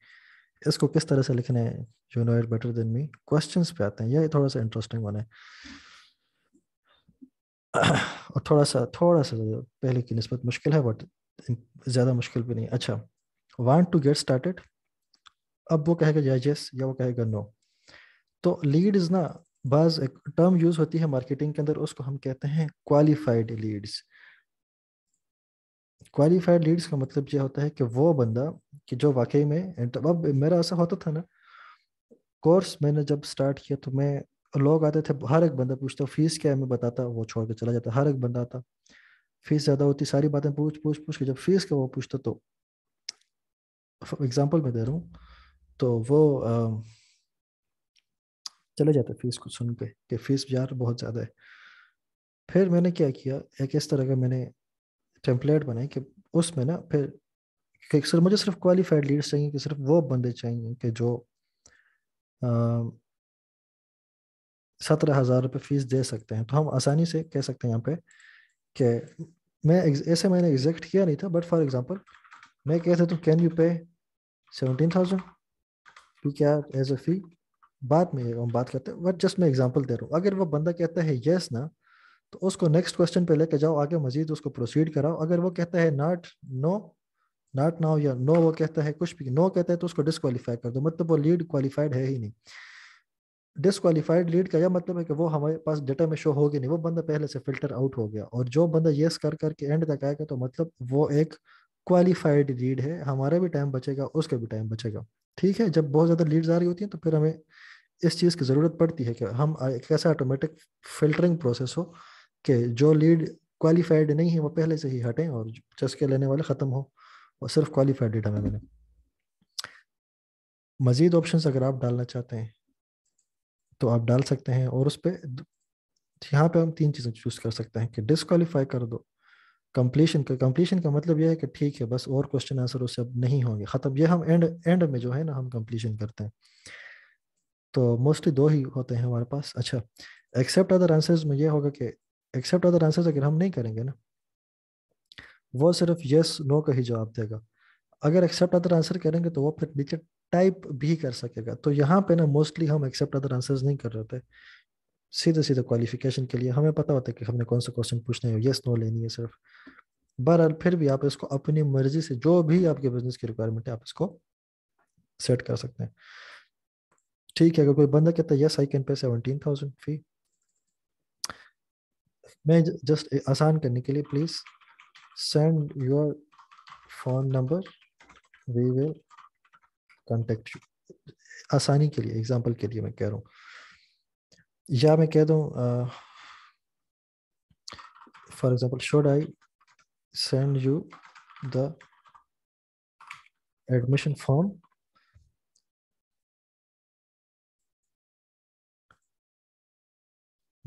इसको किस तरह से लिखने है you know it better than me question पे आते हैं ये थोड़ा सा इंटरेस्टिंग बने और थोड़ा सा थोड़ा सा पहले की नस्बत मुश्किल है बट ज़्यादा मुश्किल भी नहीं अच्छा वांट टू गेट स्टार्टेड अब वो कहेगा यस yes, या वो कहेगा नो तो लीड्स ना बाज एक टर्म यूज होती है मार्केटिंग के अंदर उसको हम कहते हैं क्वालिफाइड लीड्स क्वालिफाइड लीड्स का मतलब यह होता है कि वो बंदा कि जो वाकई में तो अब मेरा ऐसा होता था ना कोर्स मैंने जब स्टार्ट किया तो मैं लोग आते थे हर एक बंदा पूछता फीस क्या है मैं बताता वो छोड़ के चला जाता हर एक बंदा आता फीस ज़्यादा होती सारी बातें पूछ पूछ पूछ के जब फीस का वो पूछता तो एग्जाम्पल मैं दे रहा हूँ तो वो चले जाते फीस को सुन के कि फीस यार बहुत ज़्यादा है फिर मैंने क्या किया एक इस तरह का मैंने टेम्पलेट बनाई कि उसमें ना फिर कि सर मुझे सिर्फ क्वालिफाइड लीड्स चाहिए कि सिर्फ वो बंदे चाहिए कि जो सत्रह हज़ार रुपये फीस दे सकते हैं तो हम आसानी से कह सकते हैं यहाँ पे कि मैं ऐसे मैंने एग्जैक्ट किया नहीं था बट फॉर एग्जांपल मैं कहता तो can you pay seventeen thousand fee क्या एज अ फी बाद में हम बात करते हैं बट जस्ट मैं एग्जाम्पल दे रहा हूँ अगर वो बंदा कहता है येस ना तो उसको नेक्स्ट क्वेश्चन पे लेके जाओ आगे मजीद उसको प्रोसीड कराओ अगर वो कहता है नॉट नो नॉट नाउ या नो वो कहता है कुछ भी नो कहता है तो उसको डिसक्वालीफाई कर दो मतलब वो लीड क्वालिफाइड है ही नहीं डिसक्वालीफाइड लीड का यह मतलब है कि वो हमारे पास डेटा में शो हो गया नहीं वो बंदा पहले से फिल्टर आउट हो गया और जो बंदा येस कर करके एंड तक आएगा तो मतलब वो एक क्वालिफाइड लीड है हमारा भी टाइम बचेगा उसका भी टाइम बचेगा ठीक है जब बहुत ज़्यादा लीड्स आ रही होती हैं तो फिर हमें इस चीज़ की ज़रूरत पड़ती है कि हम एक ऐसा ऑटोमेटिक फिल्टरिंग प्रोसेस हो कि जो लीड क्वालिफाइड नहीं है वो पहले से ही हटें और चस्के लेने वाले ख़त्म हो और सिर्फ क्वालिफाइड डेटा में मिले मज़ीद ऑप्शन अगर आप डालना चाहते हैं तो आप डाल सकते हैं और उस पर यहाँ पे हम तीन चीज़ें चूज़ कर सकते हैं कि डिसक्वालीफाई कर दो कंप्लीशन का कंप्लीशन का मतलब यह है कि ठीक है बस और क्वेश्चन आंसर उससे अब नहीं होंगे ख़त्म ये हम एंड एंड में जो है ना हम कंप्लीशन करते हैं तो मोस्टली दो ही होते हैं हमारे पास अच्छा एक्सेप्ट अदर आंसर्स में ये होगा कि एक्सेप्ट अदर आंसर्स अगर हम नहीं करेंगे ना वो सिर्फ यस नो का ही जवाब देगा अगर एक्सेप्ट अदर आंसर करेंगे तो वो फिर नीचे टाइप भी कर सकेगा तो यहाँ पे ना मोस्टली हम एक्सेप्ट अदर आंसर्स नहीं कर रहे थे सीधे सीधे क्वालिफिकेशन के लिए हमें पता होता है कि हमने कौन सा क्वेश्चन पूछना है यस नो लेनी है सिर्फ बहरहाल फिर भी आप इसको अपनी मर्जी से जो भी आपके बिजनेस की रिक्वायरमेंट है आप इसको सेट कर सकते हैं ठीक है अगर कोई बंदा कहता है yes I can pay seventeen thousand fee मैं जस्ट आसान करने के लिए please send your phone number we will contact you आसानी के लिए एग्जाम्पल के लिए मैं कह रहा हूँ या मैं कह दू for example should I send you the admission form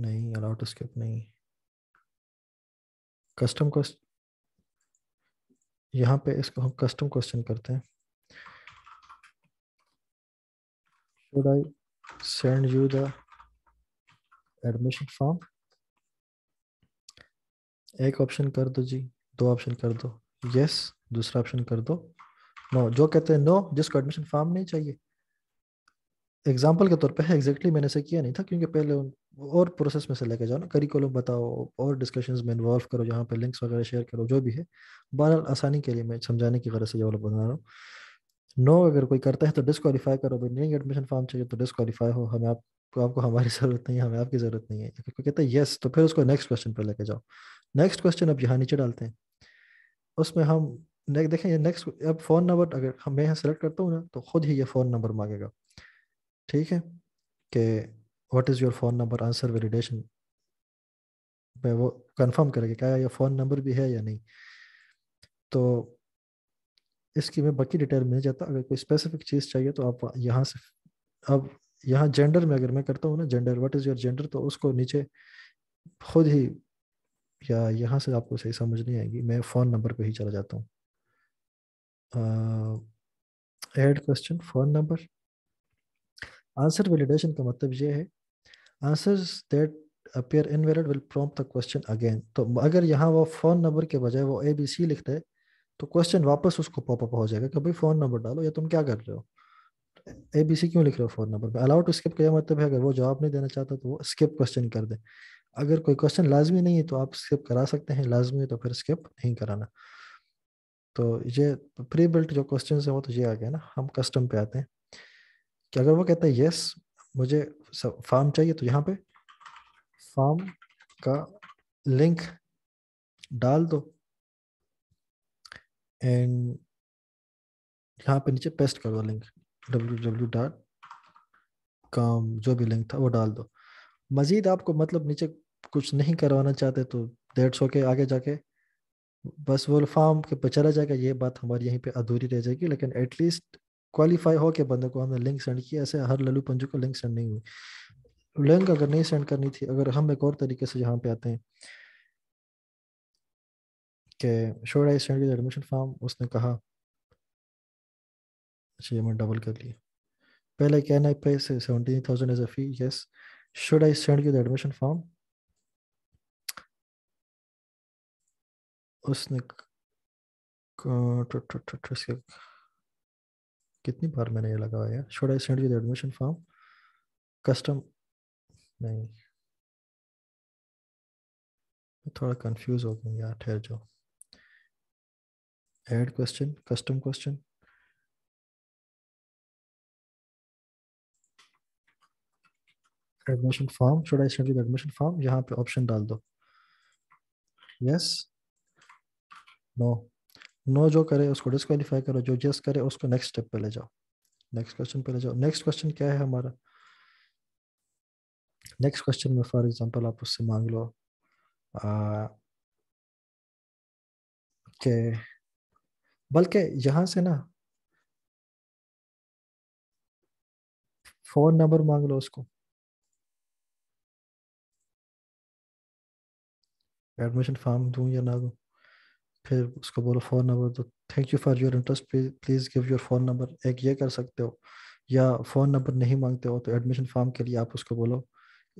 नहीं अलाउ टू स्किप नहीं कस्टम क्वेश्चन यहाँ पे इसको हम कस्टम क्वेश्चन करते हैं should I send you the admission form एक ऑप्शन कर दो जी दो ऑप्शन कर दो यस दूसरा ऑप्शन कर दो नो no, जो कहते हैं नो no, जिसको एडमिशन फॉर्म नहीं चाहिए एग्जाम्पल के तौर पर है एग्जैक्टली मैंने से किया नहीं था क्योंकि पहले और प्रोसेस में से लेके जाओ ना करिकुलम बताओ और डिस्कशंस में इन्वॉल्व करो जहाँ पे लिंक्स वगैरह शेयर करो जो भी है बहरहाल आसानी के लिए मैं समझाने की गरज से ये वाला बना रहा हूँ नो अगर कोई करता है तो डिसक्वालीफाई करो भाई नहीं एडमिशन फॉर्म चाहिए तो डिसक्वालीफाई हो हमें आप तो आपको हमारी ज़रूरत नहीं है हमें आपकी ज़रूरत नहीं है कोई तो कहता है यस तो फिर उसको नेक्स्ट क्वेश्चन पर लेके जाओ नेक्स्ट क्वेश्चन अब यहाँ नीचे डालते हैं उसमें हम ने, देखें ये नेक्स्ट अब फ़ोन नंबर अगर हम मैं यहाँ सेलेक्ट करता हूँ ना तो खुद ही ये फ़ोन नंबर मांगेगा ठीक है कि what is your phone number answer validation मैं वो कन्फर्म करेगा क्या ये फ़ोन नंबर भी है या नहीं तो इसकी मैं बाकी डिटेल मिल जाता अगर कोई स्पेसिफिक चीज़ चाहिए तो आप यहाँ से अब यहाँ जेंडर में अगर मैं करता हूँ ना gender what is your gender तो उसको नीचे खुद ही या यहाँ से आपको सही समझ नहीं आएगी मैं फ़ोन नंबर पे ही चला जाता हूँ add question phone number answer validation का मतलब ये है answers that appear invalid will prompt the question again तो अगर यहाँ वो फ़ोन नंबर के बजाय वो ए बी सी लिखता है तो क्वेश्चन वापस उसको पॉपअप हो जाएगा कि भाई फ़ोन नंबर डालो या तुम क्या कर रहे हो ए बी सी क्यों लिख रहे हो फोन नंबर पे अलाउ टू स्किप का मतलब है अगर वो जवाब नहीं देना चाहता तो वो स्किप क्वेश्चन कर दे अगर कोई क्वेश्चन लाजमी नहीं है तो आप स्किप करा सकते हैं लाजमी है तो फिर स्किप नहीं कराना तो ये प्री बिल्ट जो क्वेश्चन है वो तो ये आ गया ना हम कस्टम पे आते हैं कि अगर वो कहता है यस मुझे फॉर्म चाहिए तो यहाँ पे फॉर्म का लिंक डाल दो एंड यहाँ पे नीचे पेस्ट कर दो link W W dot com जो भी लिंक था वो डाल दो मज़ीद आपको मतलब नीचे कुछ नहीं करवाना चाहते तो डेढ़ सौ के आगे जाके बस वो फॉर्म के चला जाएगा ये बात हमारी यहीं पे अधूरी रह जाएगी लेकिन एटलीस्ट क्वालिफाई हो के बंदे को हमने लिंक सेंड किया ऐसे हर लल्लू पंजू को लिंक सेंड नहीं हुई लिंक अगर नहीं सेंड करनी थी अगर हम एक और तरीके से यहाँ पे आते हैं कि should I send admission form उसने कहा अच्छा ये मैं डबल कर लिया पहले can I pay seventeen thousand as a fee yes should I send you the admission form उसने कितनी बार मैंने ये लगाया should I send you the admission form custom नहीं थोड़ा कंफ्यूज हो गया यार ठहर जाओ add question custom question admission form should I send you the admission form यहाँ पे ऑप्शन डाल दो यस नो नो जो करे उसको डिस्कालीफाई करो जो यस करे उसको नेक्स्ट स्टेप पे ले जाओ नेक्स्ट क्वेश्चन पे ले जाओ नेक्स्ट क्वेश्चन क्या है हमारा नेक्स्ट क्वेश्चन में फॉर एग्जांपल आप उससे मांग लो के बल्कि यहां से ना फोन नंबर मांग लो उसको एडमिशन फॉर्म दूँ या ना दूँ फिर उसको बोलो फ़ोन नंबर दो thank you for your interest please give your phone number एक ये कर सकते हो या फ़ोन नंबर नहीं मांगते हो तो एडमिशन फॉर्म के लिए आप उसको बोलो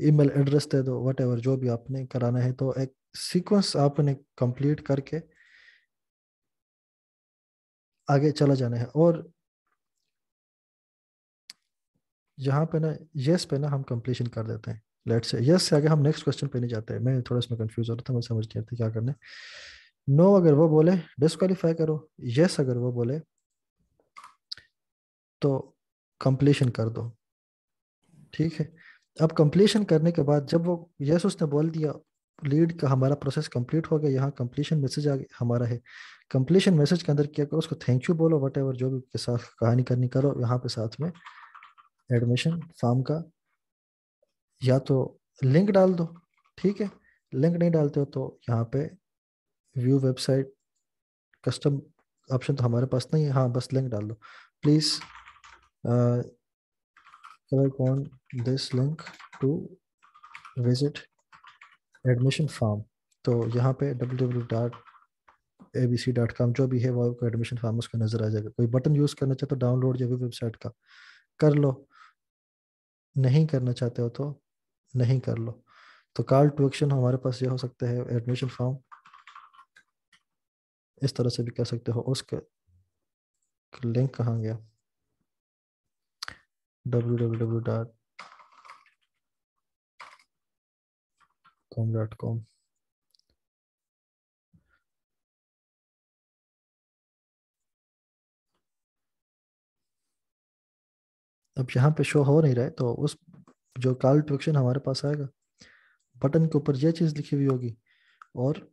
ईमेल एड्रेस दे दो वट जो भी आपने कराना है तो एक सीक्वेंस आपने कंप्लीट करके आगे चला जाना है और यहाँ पे ना येस पे ना हम कंप्लीशन कर देते हैं लेट से यस आगे हम नेक्स्ट क्वेश्चन पे नहीं जाते हैं मैं थोड़ा इसमें कंफ्यूज हो रहा था मैं समझ नहीं आती क्या करना नो no, अगर वो बोले डिस्कालीफाई करो यस yes, अगर वो बोले तो कंप्लीशन कर दो ठीक है अब कंप्लीशन करने के बाद जब वो यस yes उसने बोल दिया लीड का हमारा प्रोसेस कंप्लीट हो गया यहाँ कंप्लीशन मैसेज आ गया हमारा है कंप्लीशन मैसेज के अंदर क्या करो उसको थैंक यू बोलो वट जो भी के साथ कहानी करनी करो यहाँ पे साथ में एडमिशन फॉर्म का या तो लिंक डाल दो ठीक है लिंक नहीं डालते हो तो यहाँ पे व्यू वेबसाइट कस्टम ऑप्शन तो हमारे पास नहीं है हाँ बस लिंक डाल दो please click on this link to visit admission form तो यहाँ पे डब्ल्यू कॉम जो भी है वो आपको एडमिशन फॉर्म उसका नज़र आ जाएगा कोई बटन यूज़ करना चाहते हो डाउनलोड या वेबसाइट का कर लो नहीं करना चाहते हो तो नहीं कर लो तो कॉल टू एक्शन हमारे पास ये हो सकता है एडमिशन फॉर्म इस तरह से भी कर सकते हो उसके लिंक कहाँ गया W W W dot com dot com अब यहाँ पे शो हो नहीं रहा है तो उस जो कॉल टू एक्शन हमारे पास आएगा बटन के ऊपर यह चीज़ लिखी हुई होगी और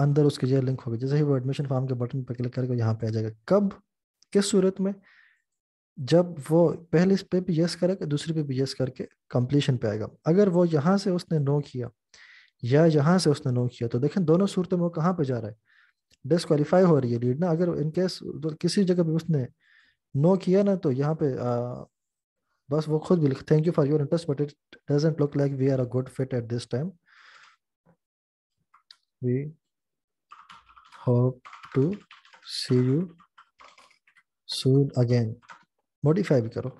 अंदर उसके यह लिंक होगी जैसे ही वो एडमिशन फॉर्म के बटन पर क्लिक करके यहाँ पे आ जाएगा कब किस सूरत में जब वो पहले इस पे भी यस करेगा दूसरे पे भी यस करके कंप्लीशन पे आएगा अगर वो यहाँ से उसने नो किया या यहाँ से उसने नो किया तो देखें दोनों सूरतों में वो कहाँ पर जा रहा है डिसक्वालीफाई हो रही है लीड ना अगर इनकेस किसी जगह पे उसने नो किया ना तो यहाँ पे आ, बस वो खुद भी thank you for your interest but it doesn't look like we are a good fit at this time we hope to see you soon again modify भी करो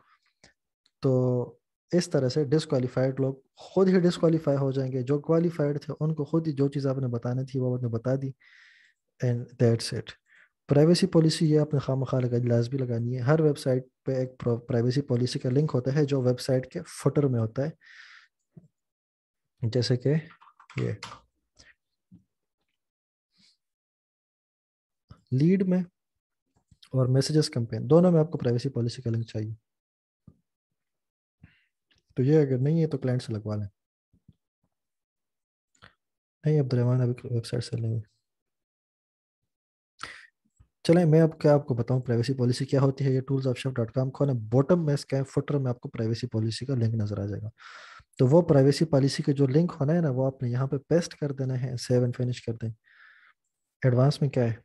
तो इस तरह से डिसक्वालीफाइड लोग खुद ही डिसक्वालीफाई हो जाएंगे जो क्वालिफाइड थे उनको खुद ही जो चीज़ आपने बतानी थी वो आपने बता दी and that's it privacy policy ये आपने खाम खा लगा लाजमी लगानी है हर वेबसाइट पे एक प्राइवेसी पॉलिसी का लिंक होता है जो वेबसाइट के फुटर में होता है जैसे कि ये लीड में और मैसेजेस कंपेन दोनों में आपको प्राइवेसी पॉलिसी का लिंक चाहिए तो ये अगर नहीं है तो क्लाइंट से लगवा लें नहीं अब्दुलरहमान अभी वेबसाइट से लेंगे चले मैं अब क्या आपको बताऊं प्राइवेसी पॉलिसी क्या होती है ये टूल्स ऑफ डॉट कॉम खोने बॉटम में स्कैम फुटर में आपको प्राइवेसी पॉलिसी का लिंक नजर आ जाएगा तो वो प्राइवेसी पॉलिसी के जो लिंक होना है ना वो आपने यहाँ पे पेस्ट कर देना है सेव एंड फिनिश कर दें एडवांस में क्या है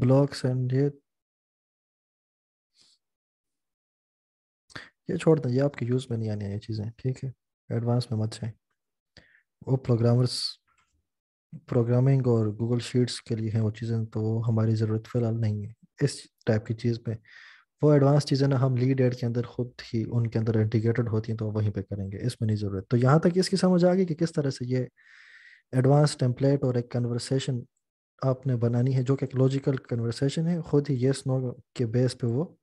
ब्लॉक्स एंड ये ये छोड़ दें ये आपके यूज़ में नहीं आने ये चीज़ें ठीक है एडवांस में मत जाए वो प्रोग्रामर्स प्रोग्रामिंग और गूगल शीट्स के लिए हैं वो चीज़ें तो वो हमारी ज़रूरत फ़िलहाल नहीं है इस टाइप की चीज़ में वो एडवांस चीज़ें ना हम लीड एड के अंदर खुद ही उनके अंदर इंटीग्रेटेड होती हैं तो वहीं पे करेंगे इसमें नहीं ज़रूरत तो यहाँ तक इसकी समझ आ गई कि किस तरह से ये एडवांस टेम्पलेट और एक कन्वर्सेशन आपने बनानी है जो कि एक लॉजिकल कन्वर्सेशन है खुद ही येस नो के बेस पे वो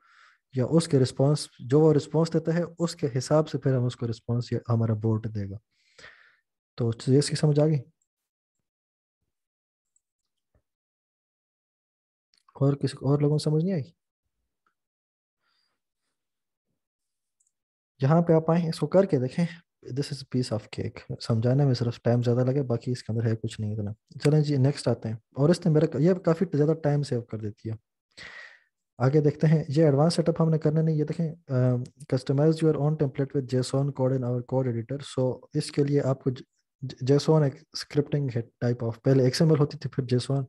या उसके रिस्पांस जो वो रिस्पांस देता है उसके हिसाब से फिर हम उसको रिस्पांस या हमारा बोर्ड देगा तो सीरियस की समझ आ गई और किसी और लोगों को समझ नहीं आई यहाँ पे आप आए इसको करके देखें this is piece of cake समझाने में सिर्फ टाइम ज़्यादा लगे बाकी इसके अंदर है कुछ नहीं इतना चलें जी नेक्स्ट आते हैं और इसने मेरा ये काफ़ी ज़्यादा टाइम सेव कर देती है आगे देखते हैं ये एडवांस सेटअप हमने करना नहीं ये देखें customize your own template with JSON code in our code editor so इसके लिए आपको जेसोन एक स्क्रिप्टिंग है टाइप ऑफ पहले एक्सएमएल होती थी फिर जेसवान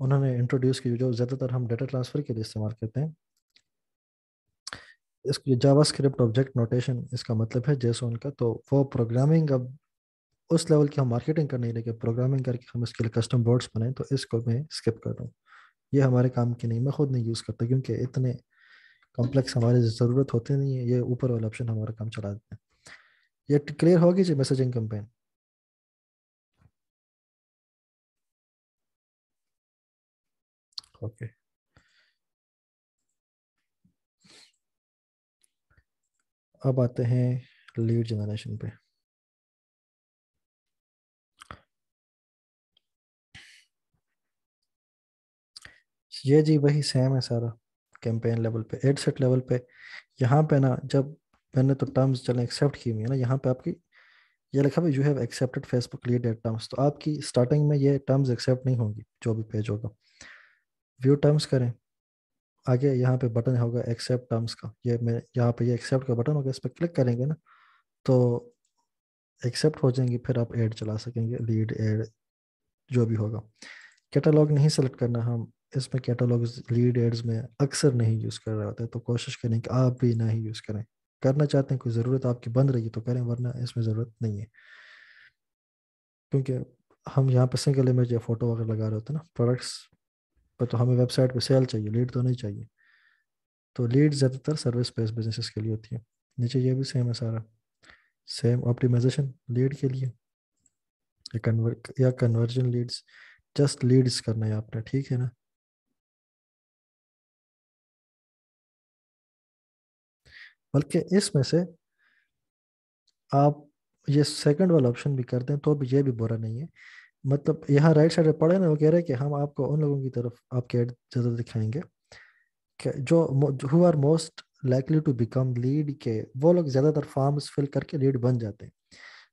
उन्होंने इंट्रोड्यूस की जो ज़्यादातर हम डेटा ट्रांसफर के लिए इस्तेमाल करते हैं इसको जावा स्क्रिप्ट ऑब्जेक्ट नोटेशन इसका मतलब है जेसोन का तो वो प्रोग्रामिंग अब उस लेवल की हम मार्केटिंग करने लगे प्रोग्रामिंग करके हम इसके लिए कस्टम बोर्ड्स बनाएं तो इसको मैं स्किप कर रहा ये हमारे काम की नहीं मैं खुद नहीं यूज़ करता क्योंकि इतने कॉम्प्लेक्स हमारे ज़रूरत होते नहीं है ये ऊपर वाला ऑप्शन हमारा काम चला देते हैं ये क्लियर होगी जी मैसेजिंग कंपेन Okay. अब आते हैं लीड जनरेशन पे ये जी वही सेम है सारा कैंपेन लेवल पे एड सेट लेवल पे यहाँ पे ना जब मैंने तो टर्म्स चले एक्सेप्ट की हुई है ना यहाँ पे आपकी ये लिखा हुआ you have accepted Facebook lead ad terms तो आपकी स्टार्टिंग में ये टर्म्स एक्सेप्ट नहीं होंगी जो भी पेज होगा व्यू टर्म्स करें आगे यहाँ पे बटन होगा एक्सेप्ट टर्म्स का ये मैं यहाँ पे ये एक्सेप्ट का बटन होगा इस पर क्लिक करेंगे ना तो एक्सेप्ट हो जाएंगी फिर आप एड चला सकेंगे लीड एड जो भी होगा कैटलॉग नहीं सेलेक्ट करना हम इसमें कैटलॉग लीड एड्स में अक्सर नहीं यूज़ कर रहे होते तो कोशिश करें कि आप भी ना ही यूज़ करें करना चाहते हैं कोई ज़रूरत आपकी बंद रही तो करें वरना इसमें ज़रूरत नहीं है क्योंकि हम यहाँ पर सिंगल इमेज या फोटो वगैरह लगा रहे होते हैं ना प्रोडक्ट्स पर तो हमें वेबसाइट पे सेल चाहिए लीड तो नहीं चाहिए तो लीड ज़्यादातर सर्विस बेस्ड बिजनेसेस के लिए होती है नीचे ये भी सेम है सारा सेम ऑप्टिमाइजेशन लीड के लिए या कन्वर्जन लीड्स जस्ट लीड्स करना है आपने ठीक है ना बल्कि इसमें से आप ये सेकंड वाला ऑप्शन भी करते हैं तो भी ये भी बुरा नहीं है मतलब यहाँ राइट साइड पढ़े ना वो कह रहे हैं कि हम आपको उन लोगों की तरफ आपके ज़रूर दिखाएंगे जो who are most likely to become lead के वो लोग ज़्यादातर फॉर्म्स फिल करके लीड बन जाते हैं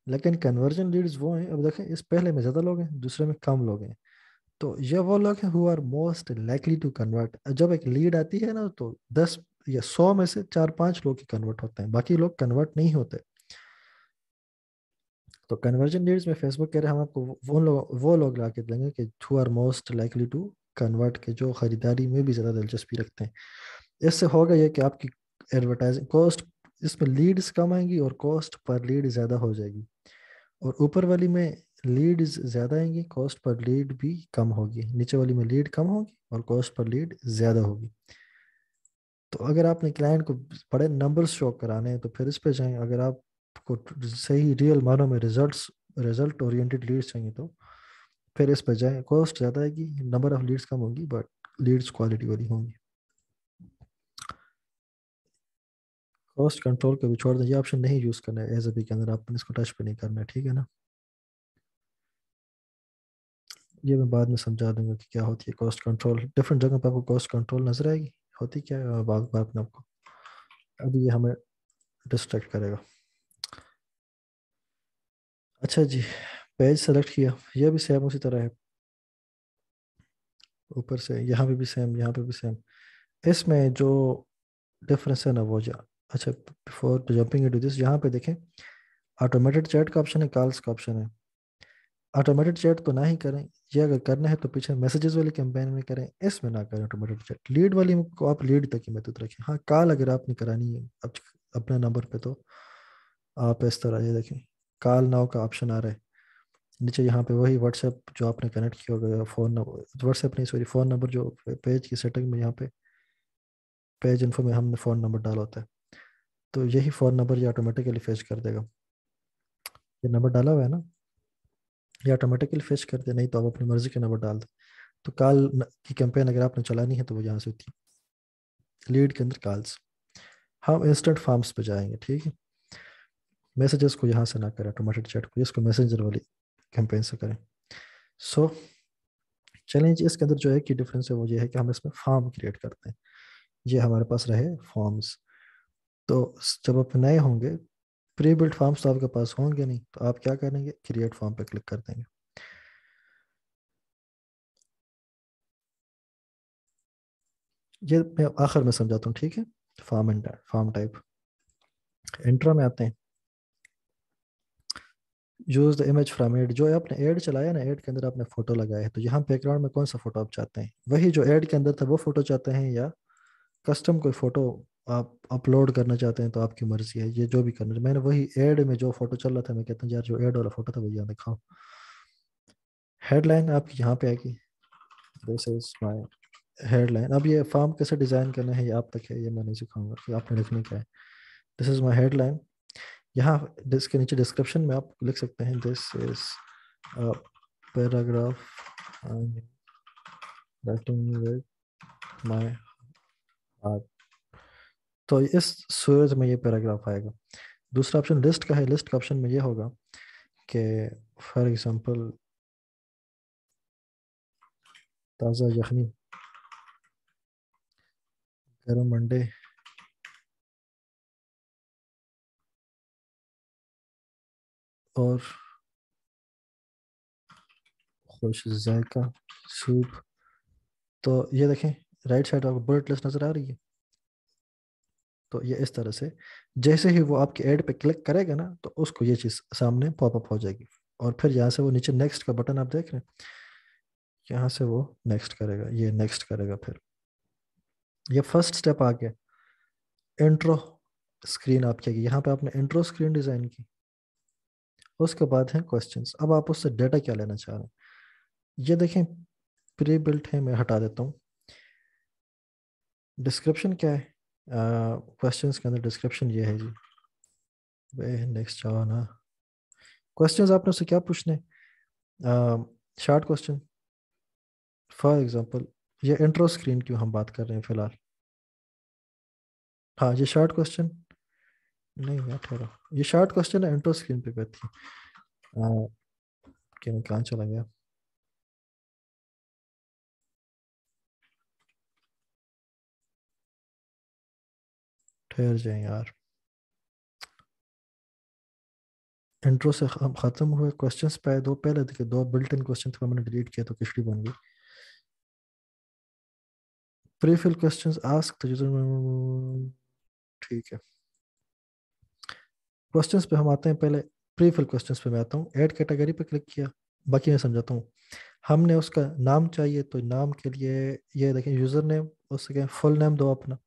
लेकिन कन्वर्जन लीड्स वो हैं अब देखें इस पहले में ज़्यादा लोग हैं दूसरे में कम लोग हैं तो ये वो लोग हैं who are most likely to convert जब एक लीड आती है ना तो दस या सौ में से चार पाँच लोग ही कन्वर्ट होते हैं बाकी लोग कन्वर्ट नहीं होते तो कन्वर्जन लीड्स में फेसबुक कह रहे हैं हम आपको वो लोग वो लोग ला के देंगे कि who are most likely to convert के जो ख़रीदारी में भी ज़्यादा दिलचस्पी रखते हैं इससे होगा ये कि आपकी एडवर्टाइजिंग कॉस्ट इसमें लीड्स कम आएंगी और कॉस्ट पर लीड ज़्यादा हो जाएगी और ऊपर वाली में लीड्स ज़्यादा आएंगी कॉस्ट पर लीड भी कम होगी नीचे वाली में लीड कम होगी और कॉस्ट पर लीड ज़्यादा होगी तो अगर आपने क्लाइंट को बड़े नंबर्स शो कराने हैं तो फिर इस पे जाएं अगर आप आपको सही रियल मानो में रिजल्ट्स रिजल्ट ओरिएंटेड लीड्स चाहिए तो फिर इस पर जाए कॉस्ट ज़्यादा आएगी नंबर ऑफ लीड्स कम होगी बट लीड्स क्वालिटी वाली होंगी कॉस्ट कंट्रोल को भी छोड़ दें ये ऑप्शन नहीं यूज़ करना है एज अभी के अंदर आपने इसको टच पे नहीं करना है ठीक है ना ये मैं बाद में समझा दूंगा कि क्या होती है कॉस्ट कंट्रोल डिफरेंट जगह पर आपको कॉस्ट कंट्रोल नजर आएगी होती क्या है बात बात में आपको अभी ये हमें डिस्ट्रैक्ट करेगा अच्छा जी पेज सेलेक्ट किया यह भी सेम उसी तरह है ऊपर से यहाँ पे भी सेम यहाँ पे भी सेम इसमें जो डिफरेंस है ना वो जा अच्छा बिफोर जंपिंग इनटू दिस यहाँ पे देखें ऑटोमेटेड चैट का ऑप्शन है कॉल्स का ऑप्शन है ऑटोमेटेड चैट तो ना ही करें ये अगर करना है तो पीछे मैसेजेस वाली कैंपेन में करें इसमें ना करें ऑटोमेटेड चैट लीड वाली को आप लीड तक ही महत्व रखें हाँ कॉल अगर आपने करानी है अपने नंबर पर तो आप इस तरह ये देखें कॉल नाव का ऑप्शन आ रहा है नीचे यहाँ पे वही व्हाट्सएप जो आपने कनेक्ट किया होगा फ़ोन नंबर व्हाट्सएप नहीं सॉरी फ़ोन नंबर जो पेज की सेटिंग में यहाँ पे पेज इन्फो में हमने फ़ोन नंबर डाला होता है तो यही फ़ोन नंबर ये ऑटोमेटिकली फेस कर देगा ये नंबर डाला हुआ है ना ये ऑटोमेटिकली फेस कर दे नहीं तो आप अपनी मर्ज़ी के नंबर डाल दें तो कॉल की कैंपेन अगर आपने चलानी है तो वो यहाँ से होती है लीड के अंदर कॉल्स हम इंस्टेंट फार्म्स पे जाएंगे ठीक है मैसेजेस को यहाँ से ना करें ऑटोमेटेड चैट को इसको मैसेंजर वाली कैंपेन से करें सो so, चैलेंज इसके अंदर जो है कि डिफरेंस है वो ये है कि हम इसमें फॉर्म क्रिएट करते हैं ये हमारे पास रहे फॉर्म्स तो जब आप नए होंगे प्री बिल्ड फॉर्म्स तो आपके पास होंगे नहीं तो आप क्या करेंगे क्रिएट फॉर्म पे क्लिक कर देंगे ये मैं आखिर में समझाता हूँ ठीक है form enter form type intro में आते हैं use the image from ad जो आपने एड चलाया ना एड के अंदर आपने फोटो लगाया है तो यहाँ बैकग्राउंड में कौन सा फोटो आप चाहते हैं वही जो एड के अंदर था वो फोटो चाहते हैं या कस्टम कोई फोटो आप अपलोड करना चाहते हैं तो आपकी मर्जी है ये जो भी करना मैंने वही एड में जो फोटो चल रहा था मैं कहता हूँ यार जो एड वाला फोटो था वो यहाँ दिखाऊँ हेडलाइन आपकी यहाँ पे आएगी दिस इज माई हेडलाइन अब ये फॉर्म कैसे डिज़ाइन करना है ये आप तक है ये मैं नहीं सिखाऊंगा आपने लिखने का है दिस इज माई हेडलाइन यहाँ इसके नीचे डिस्क्रिप्शन में आप लिख सकते हैं दिस इज पैराग्राफ राइटिंग तो इस सूरज में ये पैराग्राफ आएगा दूसरा ऑप्शन लिस्ट का है लिस्ट का ऑप्शन में ये होगा कि फॉर एग्जांपल ताज़ा यखनी गर्म अंडे और खुश जायका सूप तो ये देखें राइट साइड आपको बुलेट लिस्ट नज़र आ रही है तो ये इस तरह से जैसे ही वो आपके ऐड पे क्लिक करेगा ना तो उसको ये चीज़ सामने पॉपअप हो जाएगी और फिर यहाँ से वो नीचे नेक्स्ट का बटन आप देख रहे हैं यहाँ से वो नेक्स्ट करेगा ये नेक्स्ट करेगा फिर ये फर्स्ट स्टेप आ गया इंट्रो स्क्रीन आपकी आएगी यहाँ पे आपने इंट्रो स्क्रीन डिज़ाइन की उसके बाद है क्वेश्चन अब आप उससे डेटा क्या लेना चाह रहे हैं ये देखें प्री बिल्ट है मैं हटा देता हूँ डिस्क्रिप्शन क्या है क्वेश्चन uh, के अंदर डिस्क्रिप्शन ये है जी नेक्स्ट चाहो ना क्वेश्चन आपने उससे क्या पूछने शार्ट क्वेश्चन फॉर एग्जाम्पल ये इंट्रो स्क्रीन की हम बात कर रहे हैं फिलहाल हाँ ये शार्ट क्वेश्चन नहीं हुआ थोड़ा ये शॉर्ट क्वेश्चन है इंट्रो स्क्रीन पे थी कि मैं कहाँ चला गया ठहर जाए यार इंट्रो से ख़त्म हुए क्वेश्चंस पे दो पहले थे दो बिल्ट इन क्वेश्चन थे मैंने डिलीट किया तो किसकी बन गई प्रीफिल क्वेश्चंस आस्क तो ठीक है क्वेश्चंस पे हम आते हैं पहले प्री फिल क्वेश्चन पे मैं आता हूँ ऐड कैटेगरी पे क्लिक किया बाकी मैं समझाता हूँ हमने उसका नाम चाहिए तो नाम के लिए ये देखें यूज़र नेम उससे कहें फुल नेम दो अपना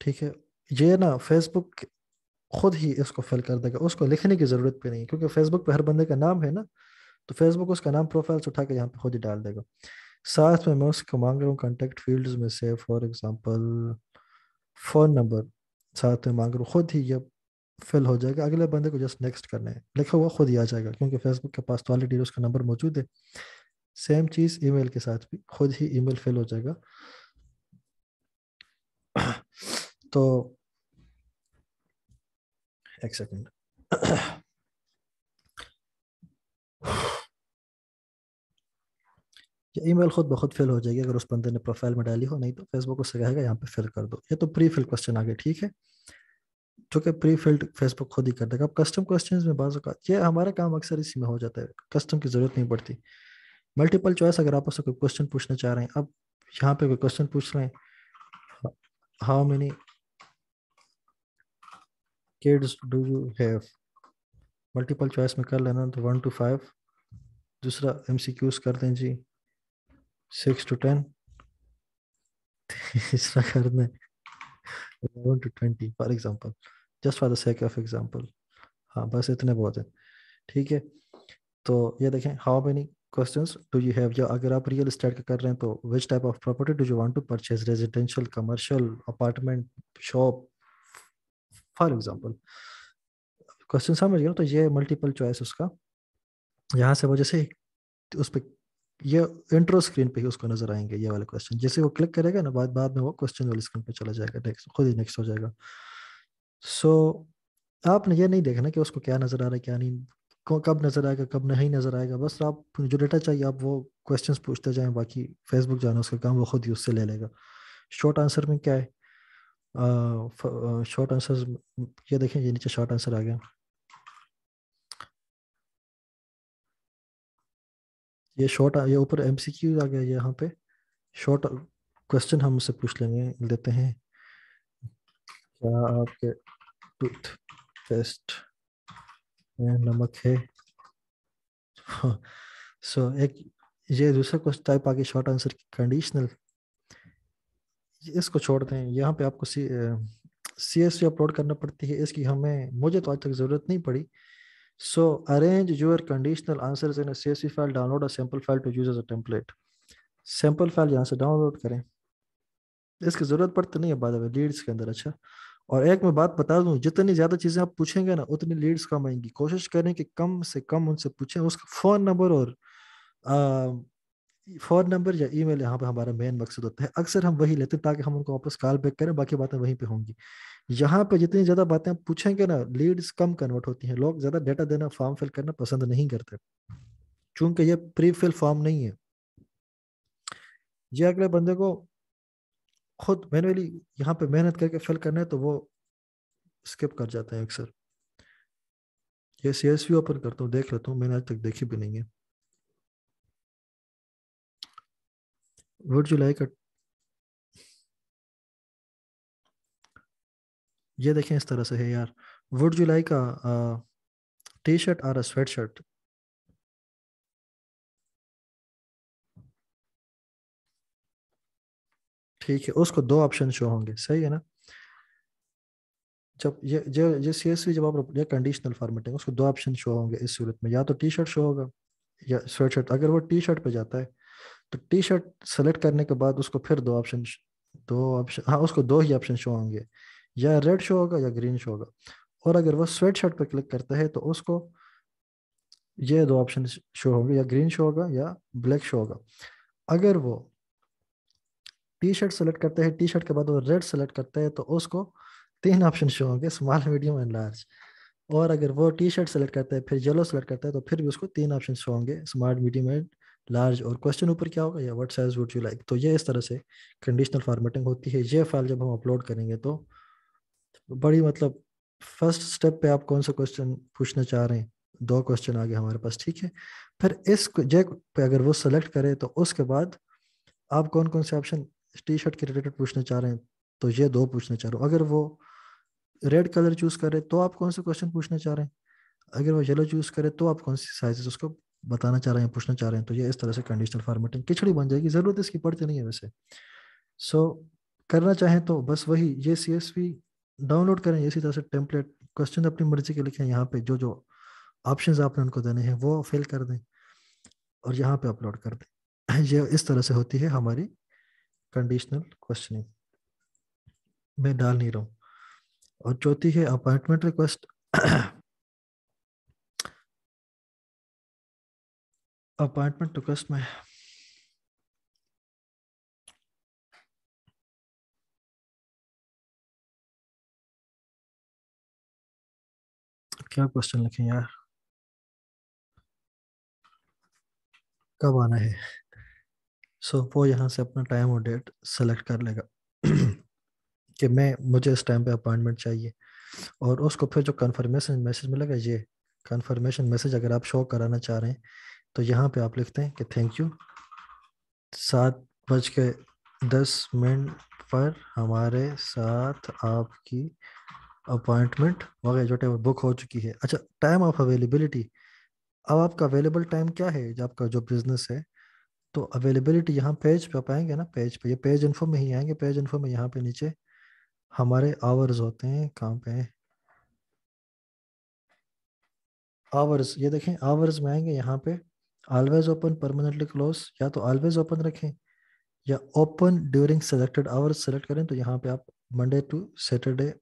ठीक है ये ना फेसबुक खुद ही इसको फिल कर देगा उसको लिखने की ज़रूरत पे नहीं है क्योंकि फेसबुक पे हर बंदे का नाम है ना तो फेसबुक उसका नाम प्रोफाइल से उठा के यहाँ पे खुद ही डाल देगा साथ में मैं उसको मांग रहा हूँ कॉन्टेक्ट फील्ड में से फॉर एग्जाम्पल फ़ोन नंबर साथ में मांग रहा हूँ खुद ही ये फिल हो जाएगा अगले बंदे को जस्ट नेक्स्ट करना है लिखा हुआ खुद ही आ जाएगा क्योंकि फेसबुक के पास तो ऑलरेडी उसका नंबर मौजूद है सेम चीज़ ईमेल के साथ भी खुद ही ईमेल फिल हो जाएगा तो एक सेकंड ये ईमेल खुद बहुत फिल हो जाएगी अगर उस बंदे ने प्रोफाइल में डाली हो नहीं तो फेसबुक उससे कहेगा यहाँ पे फिल कर दो ये तो प्री फिल क्वेश्चन आ गया ठीक है जो कि प्री फिल्ड फेसबुक खुद ही कर देगा अब कस्टम क्वेश्चन में बाज़ ये हमारा काम अक्सर इसी में हो जाता है कस्टम की ज़रूरत नहीं पड़ती मल्टीपल चॉइस अगर आप उससे कोई क्वेश्चन पूछना चाह रहे हैं अब यहाँ पे कोई क्वेश्चन पूछ रहे हैं how many kids do you have multiple choice में कर लेना तो वन टू फाइव दूसरा एम सी क्यूज कर दें जी सिक्स टू टेन तीसरा कर दें eleven to twenty for example just for the sake of example हाँ बस इतने बहुत हैं ठीक है तो ये देखें how many questions do you have या अगर आप रियल इस्टेट का कर रहे हैं तो which type of property do you want to purchase residential commercial apartment shop for example question समझ गया तो ये मल्टीपल चॉइस उसका यहाँ से वो जैसे उस पर ये इंट्रो स्क्रीन पे ही उसको नजर आएंगे ये वाले क्वेश्चन जैसे वो क्लिक करेगा ना बाद बाद में वो क्वेश्चन वाली स्क्रीन पे चला जाएगा नेक्स्ट खुद ही नेक्स्ट हो जाएगा सो so, आपने ये नहीं देखना कि उसको क्या नज़र आ रहा है क्या नहीं कब नज़र आएगा कब नहीं नज़र आएगा बस आप जो डेटा चाहिए आप वो क्वेश्चन पूछते जाएं बाकी फेसबुक जाना उसका काम वो खुद ही उससे ले लेगा शॉर्ट आंसर में क्या है शॉर्ट uh, आंसर uh, ये देखें ये नीचे शॉर्ट आंसर आ गया ये शॉर्ट ये ऊपर एम आ गया यहाँ पे शॉर्ट क्वेश्चन हम उससे पूछ लेंगे लेते हैं क्या आपके टूथपेस्ट में नमक है सो हाँ, so, एक ये दूसरा क्वेश्चन टाइप आगे शॉर्ट आंसर की कंडीशनल इसको छोड़ते हैं यहाँ पे आपको सी एस सी अपलोड करना पड़ती है इसकी हमें मुझे तो आज तक ज़रूरत नहीं पड़ी so arrange your conditional answer in C S V file download a sample file to use as a template sample file यहाँ से डाउनलोड करें इसकी ज़रूरत पड़ती नहीं है बाद लीड्स के अंदर अच्छा और एक मैं बात बता दूं जितनी ज्यादा चीजें आप पूछेंगे ना उतनी लीड्स कम आएंगी कोशिश करें कि कम से कम उनसे पूछें उसका फोन नंबर और फोन नंबर या ईमेल यहाँ पर हमारा मेन मकसद होता है अक्सर हम वही लेते हैं ताकि हम उनको वापस कॉल बैक करें बाकी बातें वहीं पे होंगी यहाँ पे जितनी ज्यादा बातें आप पूछेंगे ना लीड्स कम कन्वर्ट होती हैं लोग ज्यादा डेटा देना फॉर्म फिल करना पसंद नहीं करते चूंकि ये प्री फिल फॉर्म नहीं है ये अगले बंदे को खुद मैनुअली यहाँ पे मेहनत करके फिल करना है तो वो स्किप कर जाते हैं अक्सर ये सी एस वी ओपन करता हूँ देख लेता हूँ मैंने आज तक देखी भी नहीं है वुड यू लाइक ये देखें इस तरह से है यार would you like a T shirt और अ स्वेट शर्ट ठीक है उसको दो ऑप्शन शो होंगे सही है ना जब ये जो ये सी एस जब आप ये कंडीशनल फॉर्मेटिंग उसको दो ऑप्शन शो होंगे इस सूरत में या तो टी शर्ट शो होगा या स्वेट शर्ट अगर वो टी शर्ट पे जाता है तो टी शर्ट सेलेक्ट करने के बाद उसको फिर दो ऑप्शन दो ऑप्शन हाँ उसको दो ही ऑप्शन शो होंगे या रेड शो होगा या ग्रीन शो होगा और अगर वो स्वेट शर्ट पर क्लिक करता है तो उसको ये दो ऑप्शन शो होंगे या ग्रीन शो होगा या ब्लैक शो होगा अगर वो टी शर्ट सेलेक्ट करते हैं टी शर्ट के बाद वो रेड सेलेक्ट करते हैं तो उसको तीन ऑप्शन शो होंगे स्मॉल मीडियम एंड लार्ज और अगर वो टी शर्ट सेलेक्ट करते हैं फिर येलो सेलेक्ट करते हैं तो फिर भी उसको तीन ऑप्शन शो होंगे स्मार्ट मीडियम एंड लार्ज और क्वेश्चन ऊपर क्या होगा या what size would you like तो ये इस तरह से कंडीशनल फॉर्मेटिंग होती है ये फाइल जब हम अपलोड करेंगे तो बड़ी मतलब फर्स्ट स्टेप पे आप कौन सा क्वेश्चन पूछना चाह रहे हैं दो क्वेश्चन आगे हमारे पास ठीक है फिर इस जे पे अगर वो सेलेक्ट करे तो उसके बाद आप कौन कौन से ऑप्शन टी शर्ट के रिलेटेड पूछना चाह रहे हैं तो ये दो पूछना चाह रहे हो अगर वो रेड कलर चूज करे तो आप कौन से क्वेश्चन पूछना चाह रहे हैं अगर वो येलो चूज करे तो आप कौन सी साइजेस उसको बताना चाह रहे हैं पूछना चाह रहे हैं तो ये इस तरह से कंडीशनल फॉर्मेटिंग खिचड़ी बन जाएगी जरूरत इसकी पड़ती नहीं है वैसे सो so, करना चाहें तो बस वही ये सी डाउनलोड करें इसी तरह से टेम्पलेट क्वेश्चन अपनी मर्जी के लिखें यहाँ पे जो जो ऑप्शन आपने उनको देने हैं वो फिल कर दें और यहाँ पे अपलोड कर दें ये इस तरह से होती है हमारी कंडीशनल क्वेश्चनिंग मैं डाल नहीं रहा हूँ और चौथी है अपॉइंटमेंट रिक्वेस्ट अपॉइंटमेंट रिक्वेस्ट में क्या क्वेश्चन लिखें यार कब आना है सो वो यहाँ से अपना टाइम और डेट सेलेक्ट कर लेगा कि मैं मुझे इस टाइम पे अपॉइंटमेंट चाहिए और उसको फिर जो कन्फर्मेशन मैसेज मिलेगा ये कन्फर्मेशन मैसेज अगर आप शो कराना चाह रहे हैं तो यहाँ पे आप लिखते हैं कि थैंक यू सात बज के दस मिनट पर हमारे साथ आपकी अपॉइंटमेंट वगैरह जो टेबल बुक हो चुकी है अच्छा टाइम ऑफ अवेलेबिलिटी अब आपका अवेलेबल टाइम क्या है जो आपका जो बिजनेस है तो अवेलेबिलिटी यहाँ पेज पे आप आएंगे ना पेज पे ये पेज इन्फो में ही आएंगे पेज इन्फो में यहाँ पे नीचे हमारे आवर्स होते हैं कहाँ पे आवर्स ये देखें आवर्स में आएंगे यहाँ पे ऑलवेज ओपन परमानेंटली क्लोज या तो ऑलवेज ओपन रखें या open during selected hours select करें तो यहाँ पे आप मंडे टू सैटरडे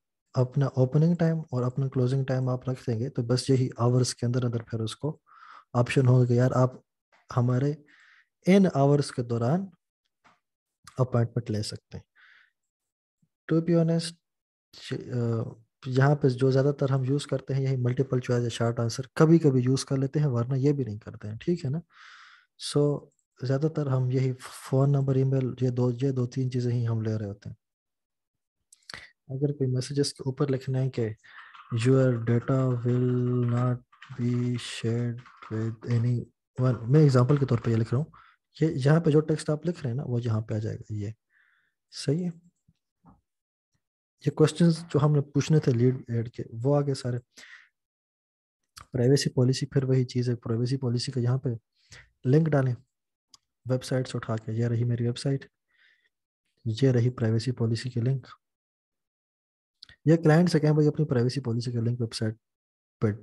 अपना ओपनिंग टाइम और अपना क्लोजिंग टाइम आप रख देंगे तो बस यही आवर्स के अंदर अंदर फिर उसको ऑप्शन होगा यार आप हमारे इन आवर्स के दौरान अपॉइंटमेंट ले सकते हैं टू बी ऑनेस्ट यहाँ पे जो ज़्यादातर हम यूज़ करते हैं यही मल्टीपल चॉइस या शार्ट आंसर कभी कभी यूज़ कर लेते हैं वरना ये भी नहीं करते हैं ठीक है ना सो so, ज़्यादातर हम यही फ़ोन नंबर ईमेल ये दो ये दो तीन चीज़ें ही हम ले रहे होते हैं अगर कोई मैसेजेस के ऊपर लिखना है कि your data will not be share with any one मैं एग्जांपल के तौर पे ये लिख रहा हूँ ये यहाँ पे जो टेक्स्ट आप लिख रहे हैं ना वो यहाँ पे आ जाएगा ये सही है ये क्वेश्चंस जो हमने पूछने थे लीड एड के वो आगे सारे प्राइवेसी पॉलिसी फिर वही चीज़ है प्राइवेसी पॉलिसी का यहाँ पे लिंक डालें वेबसाइट से उठा के ये रही मेरी वेबसाइट ये रही प्राइवेसी पॉलिसी के लिंक ये क्लाइंट से कहें भाई अपनी प्राइवेसी पॉलिसी का लिंक वेबसाइट पर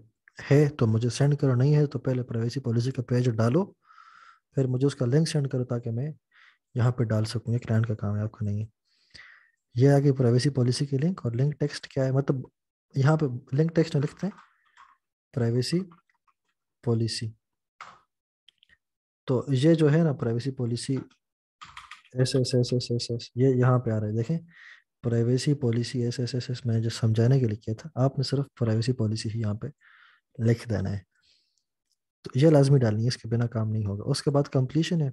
है तो मुझे सेंड करो नहीं है तो पहले प्राइवेसी पॉलिसी का पेज डालो फिर मुझे उसका लिंक सेंड करो ताकि मैं यहाँ पे डाल सकूँ ये क्लाइंट का काम है आपका नहीं है ये आगे प्राइवेसी पॉलिसी की लिंक और लिंक टेक्स्ट क्या है मतलब यहाँ पे लिंक टेक्स्ट में लिखते हैं प्राइवेसी पॉलिसी तो ये जो है ना privacy policy S S S S S S ये यहाँ पे आ रहा है देखें privacy policy S S S S मैंने जो समझाने के लिए किया था आपने सिर्फ प्राइवेसी पॉलिसी ही यहाँ पे लिख देना है तो ये लाजमी डालनी है इसके बिना काम नहीं होगा उसके बाद कंप्लीशन है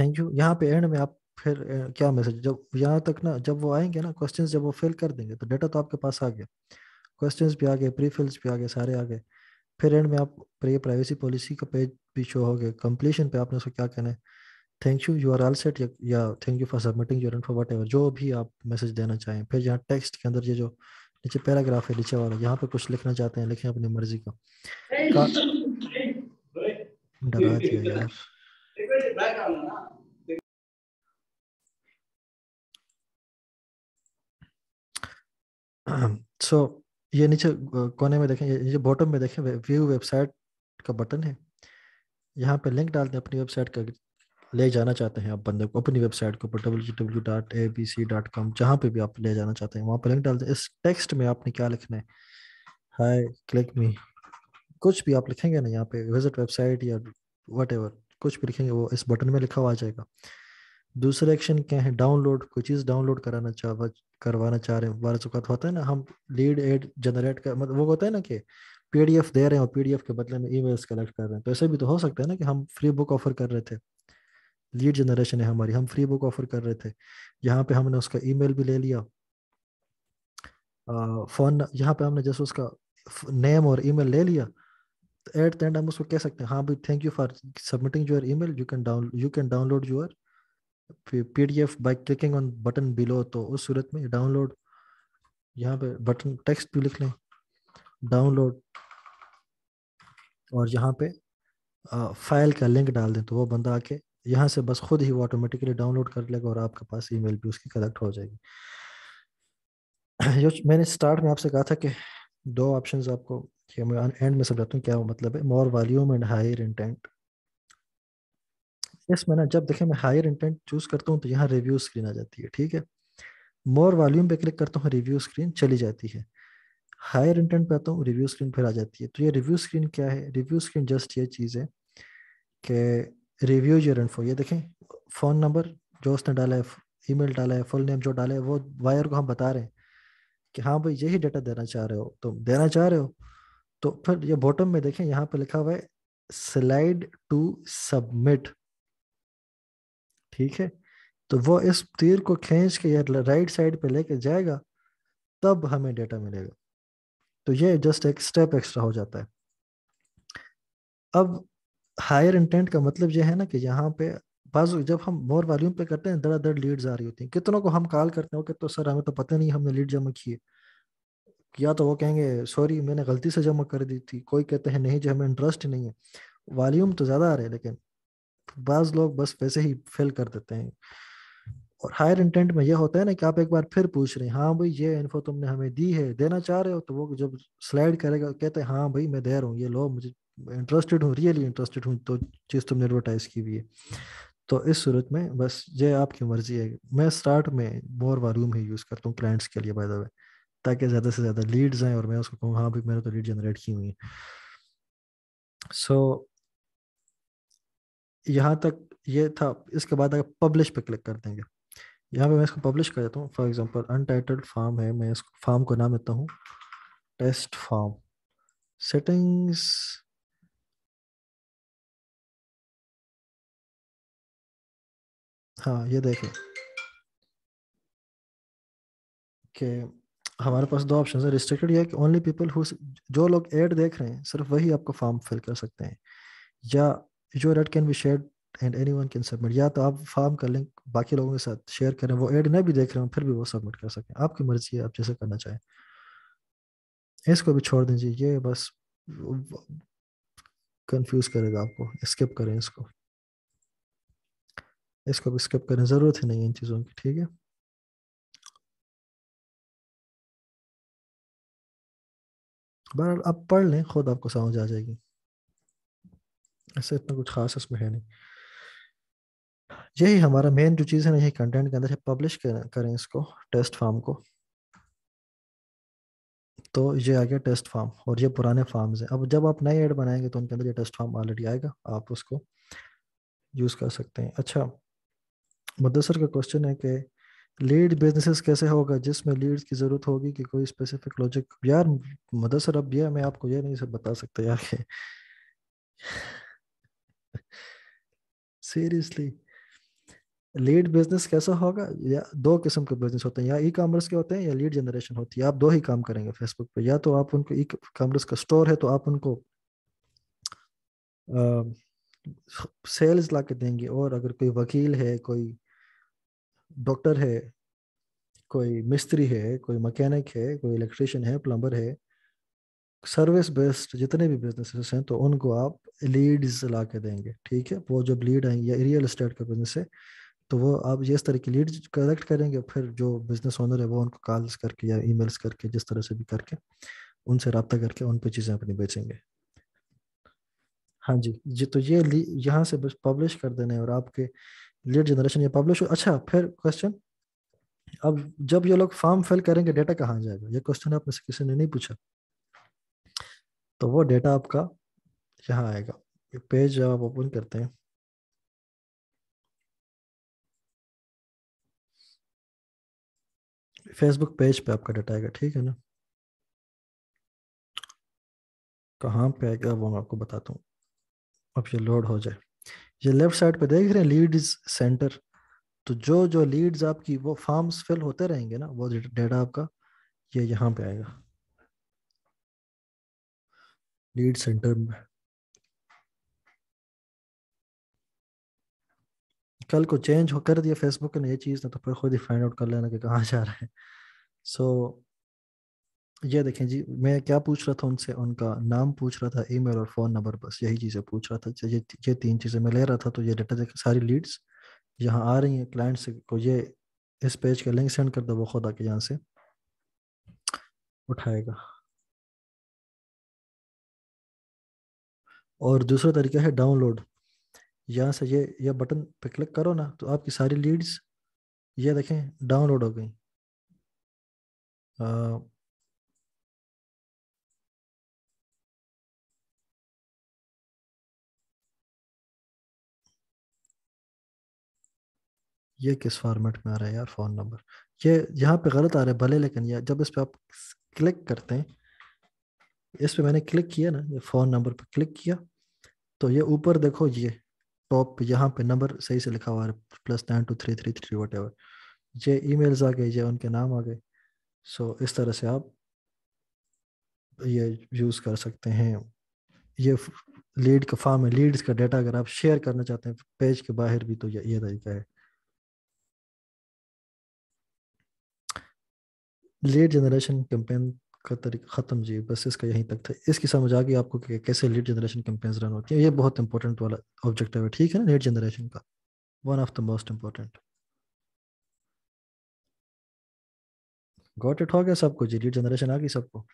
थैंक यू यहाँ पे एंड में आप फिर क्या मैसेज जब यहाँ तक ना जब वो आएंगे ना क्वेश्चन जब वो फिल कर देंगे तो डेटा तो आपके पास आ गया क्वेश्चन भी आ गए प्री फिल्स भी आ गए सारे आ गए फिर एंड में आप ये प्राइवेसी पॉलिसी का पेज भी शो हो गया कंप्लीशन पे आपने उसको क्या कहना है thank you you are all set या thank you for submitting your and for whatever जो भी आप मैसेज देना चाहें फिर यहाँ टेक्स्ट के अंदर ये जो नीचे पैराग्राफ है नीचे वाला यहाँ पे कुछ लिखना चाहते हैं लिखें अपनी मर्जी का डरा दिया यार सो so, ये नीचे कोने में देखें ये बॉटम में देखें व्यू वेबसाइट का बटन है यहाँ पे लिंक डालते हैं अपनी वेबसाइट का ले जाना चाहते हैं आप बंदे को अपनी वेबसाइट के ऊपर W W dot A B C dot com जहाँ पे भी आप ले जाना चाहते हैं वहाँ पर लिंक डालते हैं इस टेक्स्ट में आपने क्या लिखना है हाय क्लिक मी कुछ भी आप लिखेंगे ना यहाँ पे विजिट वेबसाइट या वट कुछ भी लिखेंगे वो इस बटन में लिखा हुआ आ जाएगा दूसरे एक्शन क्या है डाउनलोड कोई चीज़ डाउनलोड कराना चाह करवाना चाह रहे हैं बारह चुका तो होता है ना हम लीड एड जनरेट कर मतलब वो होता है ना कि पीडीएफ दे रहे हैं और पीडीएफ के बदले में ईमेल्स कलेक्ट कर रहे हैं तो ऐसे भी तो हो सकता है ना कि हम फ्री बुक ऑफर कर रहे थे लीड जनरेशन है हमारी हम फ्री बुक ऑफर कर रहे थे यहाँ पे हमने उसका ईमेल भी ले लिया फ़ोन यहाँ पे हमने जैसे उसका नेम और ईमेल ले लिया तो एट द एंड हम उसको कह सकते हैं हाँ भाई thank you for submitting your mail you can down you can download your P D F by clicking on button below तो उस सूरत में डाउनलोड यहाँ पे बटन टेक्स्ट भी लिख लें डाउनलोड और यहाँ पे फाइल का लिंक डाल दें तो वो बंदा आके यहाँ से बस खुद ही वो ऑटोमेटिकली डाउनलोड कर लेगा और आपके पास ईमेल भी उसकी कलेक्ट हो जाएगी जो मैंने स्टार्ट में आपसे कहा था कि दो ऑप्शंस आपको मैं एंड में समझाता हूँ क्या मतलब है more volume and higher intent इसमें मैंने जब देखें मैं हायर इंटेंट चूज करता हूँ तो यहाँ रिव्यू स्क्रीन आ जाती है ठीक है मोर वॉल्यूम पे क्लिक करता हूँ रिव्यू स्क्रीन चली जाती है हायर इंटेंट पे आता हूँ रिव्यू स्क्रीन फिर आ जाती है तो ये रिव्यू स्क्रीन क्या है रिव्यू स्क्रीन जस्ट ये चीज़ है कि रिव्यू योर इन्फो ये देखें फ़ोन नंबर जो उसने डाला है ईमेल डाला है फुल नेम जो डाला है वो वायर को हम बता रहे हैं कि हाँ भाई यही डेटा देना चाह रहे हो तुम तो देना चाह रहे हो तो फिर ये बॉटम में देखें यहाँ पे लिखा हुआ है स्लाइड टू सबमिट ठीक है तो वो इस तीर को खींच के या राइट साइड पे लेके जाएगा तब हमें डेटा मिलेगा तो ये जस्ट एक स्टेप एक्स्ट्रा हो जाता है अब हायर इंटेंट का मतलब ये है ना कि यहाँ पे बाजू जब हम मोर वॉल्यूम पे करते हैं दड़ा दड़ लीड्स आ रही होती हैं कितनों को हम कॉल करते हैं तो सर हमें तो पता नहीं हमने लीड जमा किए या तो वो कहेंगे सॉरी मैंने गलती से जमा कर दी थी कोई कहते हैं नहीं जो हमें इंटरेस्ट नहीं है वॉल्यूम तो ज़्यादा आ रहे हैं लेकिन बाज़ लोग बस वैसे ही फेल कर देते हैं और हायर इंटेंट में यह होता है ना कि आप एक बार फिर पूछ रहे हैं हाँ भाई ये इन्फो तुमने हमें दी है देना चाह रहे हो तो वो जब स्लाइड करेगा कहते हैं हाँ भाई मैं दे रहा हूँ ये लो मुझे इंटरेस्टेड हूँ रियली इंटरेस्टेड हूँ तो चीज़ तुमने एडवर्टाइज की हुई है तो इस सूरत में बस ये आपकी मर्जी है मैं स्टार्ट में मोर वॉल्यूम ही यूज़ करता हूँ क्लाइंट्स के लिए बाय द वे ताकि ज़्यादा से ज़्यादा लीड्स आएँ और मैं उसको कहूँ हाँ भाई मैंने तो लीड जनरेट की हुई है सो so, यहाँ तक ये था इसके बाद अगर पब्लिश पे क्लिक कर देंगे यहाँ पे मैं इसको पब्लिश कर देता हूँ फॉर एग्जांपल अनटाइटल्ड फार्म है मैं इसको फार्म को नाम देता हूँ टेस्ट फार्म सेटिंग्स हाँ ये देखें कि हमारे पास दो ऑप्शन है रिस्ट्रिक्टेड ये ओनली पीपल हु जो लोग एड देख रहे हैं सिर्फ वही आपका फॉर्म फिल कर सकते हैं या जो read can be share and any one can submit या तो आप फॉर्म कर लें बाकी लोगों के साथ शेयर करें वो एड नहीं भी देख रहे हो फिर भी वो सबमिट कर सकें आपकी मर्जी है आप जैसे करना चाहें इसको भी छोड़ दीजिए ये बस कंफ्यूज करेगा आपको स्किप करें इसको इसको भी स्किप करने ज़रूरत ही नहीं इन चीज़ों की ठीक है बहरहाल आप पढ़ लें खुद आपको समझ आ जाएगी ऐसे इतना कुछ खास इसमें है नहीं यही हमारा मेन जो चीज़ है ना यही कंटेंट के अंदर है पब्लिश करें इसको टेस्ट फॉर्म को तो ये आ गया टेस्ट फॉर्म और ये पुराने फॉर्म्स हैं अब जब आप नए ऐड बनाएंगे तो उनके अंदर ये टेस्ट फॉर्म ऑलरेडी आएगा आप उसको यूज़ कर सकते हैं अच्छा मुदसर का क्वेश्चन है कि लीड बिजनेसेस कैसे होगा जिसमें लीड्स की ज़रूरत होगी कि कोई स्पेसिफिक लॉजिक यार मुदसर अब यह मैं आपको यह नहीं सब बता सकता यार कि सीरियसली लीड बिजनेस कैसा होगा या दो किस्म के बिजनेस होते हैं या ई कॉमर्स के होते हैं या लीड जनरेशन होती है आप दो ही काम करेंगे फेसबुक पे या तो आप उनको ई कॉमर्स का स्टोर है तो आप उनको आ, सेल्स ला के देंगे और अगर कोई वकील है कोई डॉक्टर है कोई मिस्त्री है कोई मैकेनिक है कोई इलेक्ट्रिशियन है प्लम्बर है सर्विस बेस्ड जितने भी बिजनेसेस हैं तो उनको आप लीड्स ला के देंगे ठीक है वो जब लीड आएंगे या रियल इस्टेट का बिजनेस है तो वो आप जिस तरह की लीड कलेक्ट करेंगे फिर जो बिजनेस ओनर है वो उनको कॉल्स करके या ई करके जिस तरह से भी करके उनसे रबता करके उन पर चीज़ें अपनी बेचेंगे हाँ जी जी तो ये यहाँ से बस पब्लिश कर देने और आपके लीड जनरेशन या पब्लिश अच्छा फिर क्वेश्चन अब जब ये लोग फॉर्म फिल करेंगे डेटा कहाँ जाएगा ये क्वेश्चन आपने से किसी ने नहीं पूछा तो वो डेटा आपका यहाँ आएगा पेज जब आप ओपन करते हैं फेसबुक पेज पे आपका डेटा आएगा ठीक है ना कहाँ पे आएगा वो मैं आपको बताता हूँ अब ये लोड हो जाए ये लेफ्ट साइड पे देख रहे हैं लीड इज सेंटर तो जो जो लीड्स आपकी वो फॉर्म्स फिल होते रहेंगे ना वो डेटा आपका ये यहाँ पे आएगा लीड सेंटर में कल को चेंज हो कर दिया फेसबुक ने ये चीज़ ना तो फिर खुद ही फाइंड आउट कर लेना कि कहाँ जा रहा है सो so, ये देखें जी मैं क्या पूछ रहा था उनसे उनका नाम पूछ रहा था ईमेल और फ़ोन नंबर बस यही चीज़ें पूछ रहा था अच्छा, ये ये तीन चीज़ें मैं ले रहा था तो ये डेटा देख सारी लीड्स यहाँ आ रही हैं क्लाइंट्स को ये इस पेज का लिंक सेंड कर दो वो खुद आके यहाँ से उठाएगा और दूसरा तरीका है डाउनलोड यहाँ से ये ये बटन पे क्लिक करो ना तो आपकी सारी लीड्स ये देखें डाउनलोड हो गई ये किस फॉर्मेट में आ रहा है यार फ़ोन नंबर ये यहाँ पे गलत आ रहा है भले लेकिन यार जब इस पर आप क्लिक करते हैं इस पर मैंने क्लिक किया ना ये फ़ोन नंबर पर क्लिक किया तो ये ऊपर देखो ये टॉप यहाँ पे नंबर सही से लिखा हुआ है plus nine two three three three whatever ये ई आ गए ये उनके नाम आ गए सो इस तरह से आप ये यूज़ कर सकते हैं ये लीड का फॉर्म है लीड्स का डाटा अगर आप शेयर करना चाहते हैं पेज के बाहर भी तो ये, ये तरीका है लेट जनरेशन कैंपेन का तरीका ख़त्म जी बस इसका यहीं तक था इसकी समझ आ गई आपको कि कैसे लेट जनरेशन कैंपेन्स रन होती है ये बहुत इंपॉर्टेंट वाला ऑब्जेक्टिव है ठीक है ना लेट जनरेशन का one of the most important got it हो गया सबको जी लीड जनरेशन आ गई सबको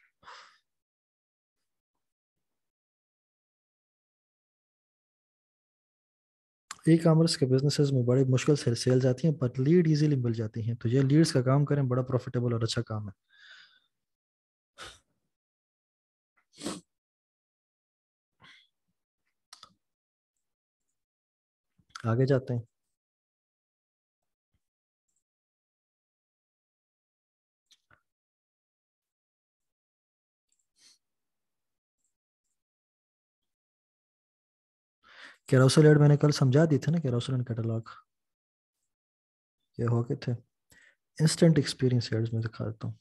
ई कॉमर्स के बिजनेसेस में बड़े मुश्किल से सेल्स आती हैं पर लीड इजीली मिल जाती हैं तो ये लीड्स का काम करें बड़ा प्रॉफिटेबल और अच्छा काम है आगे जाते हैं कैरोसल एड मैंने कल समझा दी थी ना कैरोसल एंड कैटलॉग ये हो गए थे इंस्टेंट एक्सपीरियंस एड्स में दिखा देता हूँ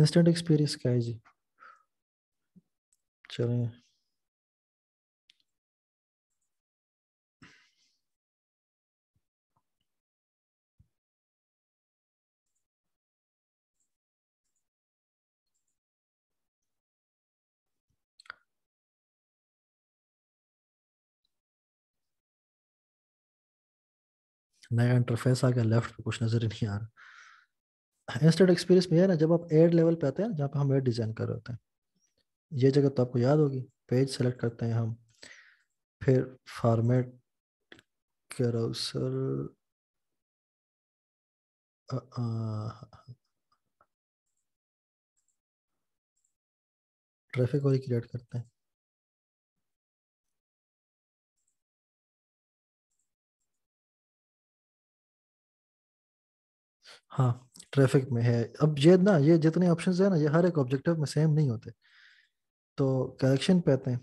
इंस्टेंट एक्सपीरियंस क्या है जी चलें नया इंटरफेस आ गया लेफ्ट पे कुछ नज़र नहीं आ रहा इंस्टेड एक्सपीरियंस में यह ना जब आप एड लेवल पे आते हैं जहाँ पे हम एड डिज़ाइन कर रहे होते हैं ये जगह तो आपको याद होगी पेज सेलेक्ट करते हैं हम फिर फॉर्मेट कैरोसर ट्रैफिक वाली क्रिएट करते हैं हाँ ट्रैफिक में है अब ये ना ये जितने ऑप्शंस है ना ये हर एक ऑब्जेक्टिव में सेम नहीं होते तो कलेक्शन पे आते हैं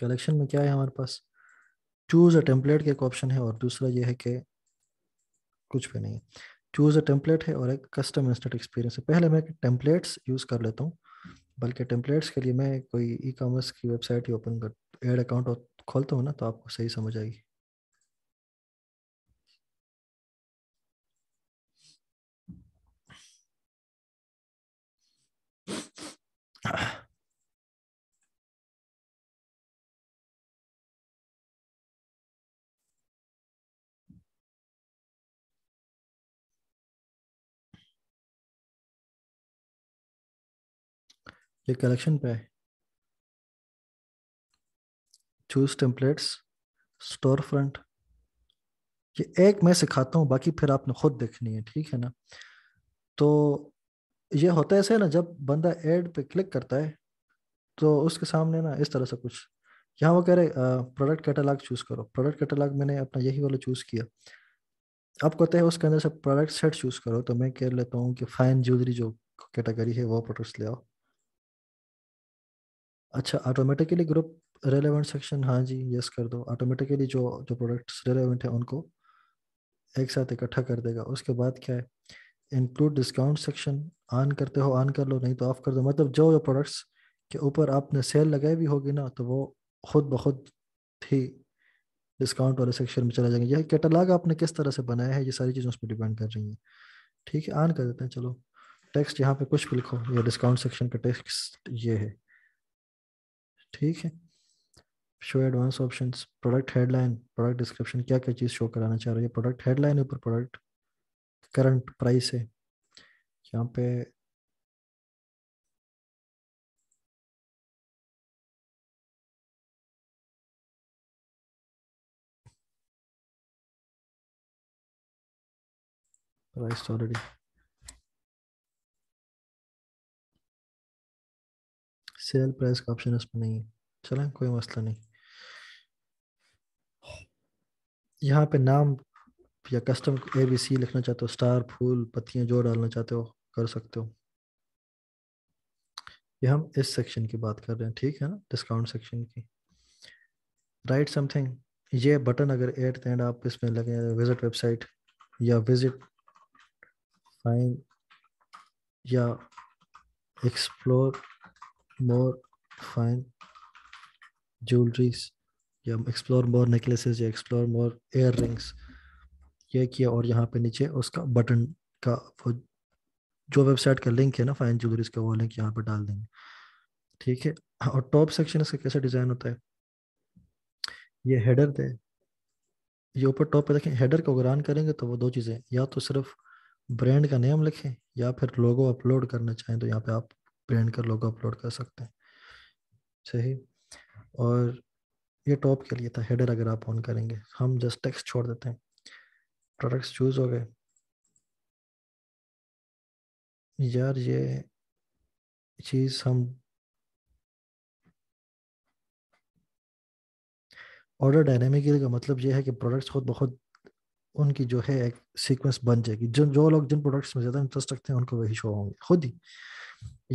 कलेक्शन में क्या है हमारे पास चूज अ टेम्पलेट का एक ऑप्शन है और दूसरा ये है कि कुछ भी नहीं है चूज अ टेम्पलेट है और एक कस्टम इंस्टेंट एक्सपीरियंस है पहले मैं टेम्पलेट्स यूज़ कर लेता हूँ बल्कि टेम्पलेट्स के लिए मैं कोई ई कॉमर्स की वेबसाइट ही ओपन कर एड अकाउंट खोलता हूँ ना तो आपको सही समझ आएगी ये कलेक्शन पे है चूज टेम्पलेट्स स्टोर फ्रंट ये एक मैं सिखाता हूँ बाकी फिर आपने खुद देखनी है ठीक है ना तो ये होता है ऐसे ना जब बंदा एड पे क्लिक करता है तो उसके सामने ना इस तरह से कुछ यहाँ वो कह रहे प्रोडक्ट कैटलाग चूज़ करो प्रोडक्ट कैटलाग मैंने अपना यही वाला चूज़ किया अब कहते हैं उसके अंदर से प्रोडक्ट सेट चूज़ करो तो मैं कह लेता हूँ कि फाइन ज्वेलरी जो कैटेगरी है वो प्रोडक्ट्स ले आओ अच्छा ऑटोमेटिकली ग्रुप रेलेवेंट सेक्शन हाँ जी यस कर दो ऑटोमेटिकली जो जो प्रोडक्ट्स रेलेवेंट है उनको एक साथ इकट्ठा कर देगा उसके बाद क्या है इंक्लूड डिस्काउंट सेक्शन ऑन करते हो ऑन कर लो नहीं तो ऑफ कर दो मतलब जो जो प्रोडक्ट्स के ऊपर आपने सेल लगाई भी होगी ना तो वो खुद ब खुद ही डिस्काउंट वाले सेक्शन में चला जाएंगे यह कैटलाग आपने किस तरह से बनाया है ये सारी चीज़ें उस पर डिपेंड कर रही हैं ठीक है ऑन कर देते हैं चलो टेक्स्ट यहाँ पे कुछ भी लिखो ये डिस्काउंट सेक्शन का टेक्स्ट ये है ठीक है show advance option product headline product description क्या क्या चीज़ शो कराना चाह रही है प्रोडक्ट हेडलाइन ऊपर प्रोडक्ट करंट प्राइस है यहाँ पे प्राइस ऑलरेडी सेल प्राइस का ऑप्शन उसमें नहीं है चलें कोई मसला नहीं यहाँ पे नाम या कस्टम ए बी सी लिखना चाहते हो स्टार फूल पत्तियाँ जो डालना चाहते हो कर सकते हो ये हम इस सेक्शन की बात कर रहे हैं ठीक है ना डिस्काउंट सेक्शन की राइट समथिंग ये बटन अगर एट एंड आप इसमें लगे विजिट वेबसाइट या विजिट फाइन या एक्सप्लोर मोर फाइन ज्वेलरीज या एक्सप्लोर मोर नेकलेसेस या एक्सप्लोर मोर एयर रिंग्स ये किया और यहाँ पे नीचे उसका बटन का वो जो वेबसाइट का लिंक है ना फाइन ज्वेलरीज का वो लिंक यहाँ पे डाल देंगे ठीक है हाँ, और टॉप सेक्शन इसका कैसा डिज़ाइन होता है ये हेडर थे ये ऊपर टॉप पे देखें हेडर को ग्रान करेंगे तो वो दो चीज़ें या तो सिर्फ ब्रांड का नेम लिखें या फिर लोगो अपलोड करना चाहें तो यहाँ पे आप पहन कर लोग अपलोड कर सकते हैं सही और ये टॉप के लिए था हेडर अगर आप ऑन करेंगे हम जस्ट टेक्स छोड़ देते हैं प्रोडक्ट्स चूज हो गए यार ये चीज़ हम ऑर्डर डायनेमिकल का मतलब ये है कि प्रोडक्ट्स खुद बहुत उनकी जो है एक सीक्वेंस बन जाएगी जो, जो लोग जिन प्रोडक्ट्स में ज़्यादा इंटरेस्ट रखते हैं उनको वही शो होंगे खुद ही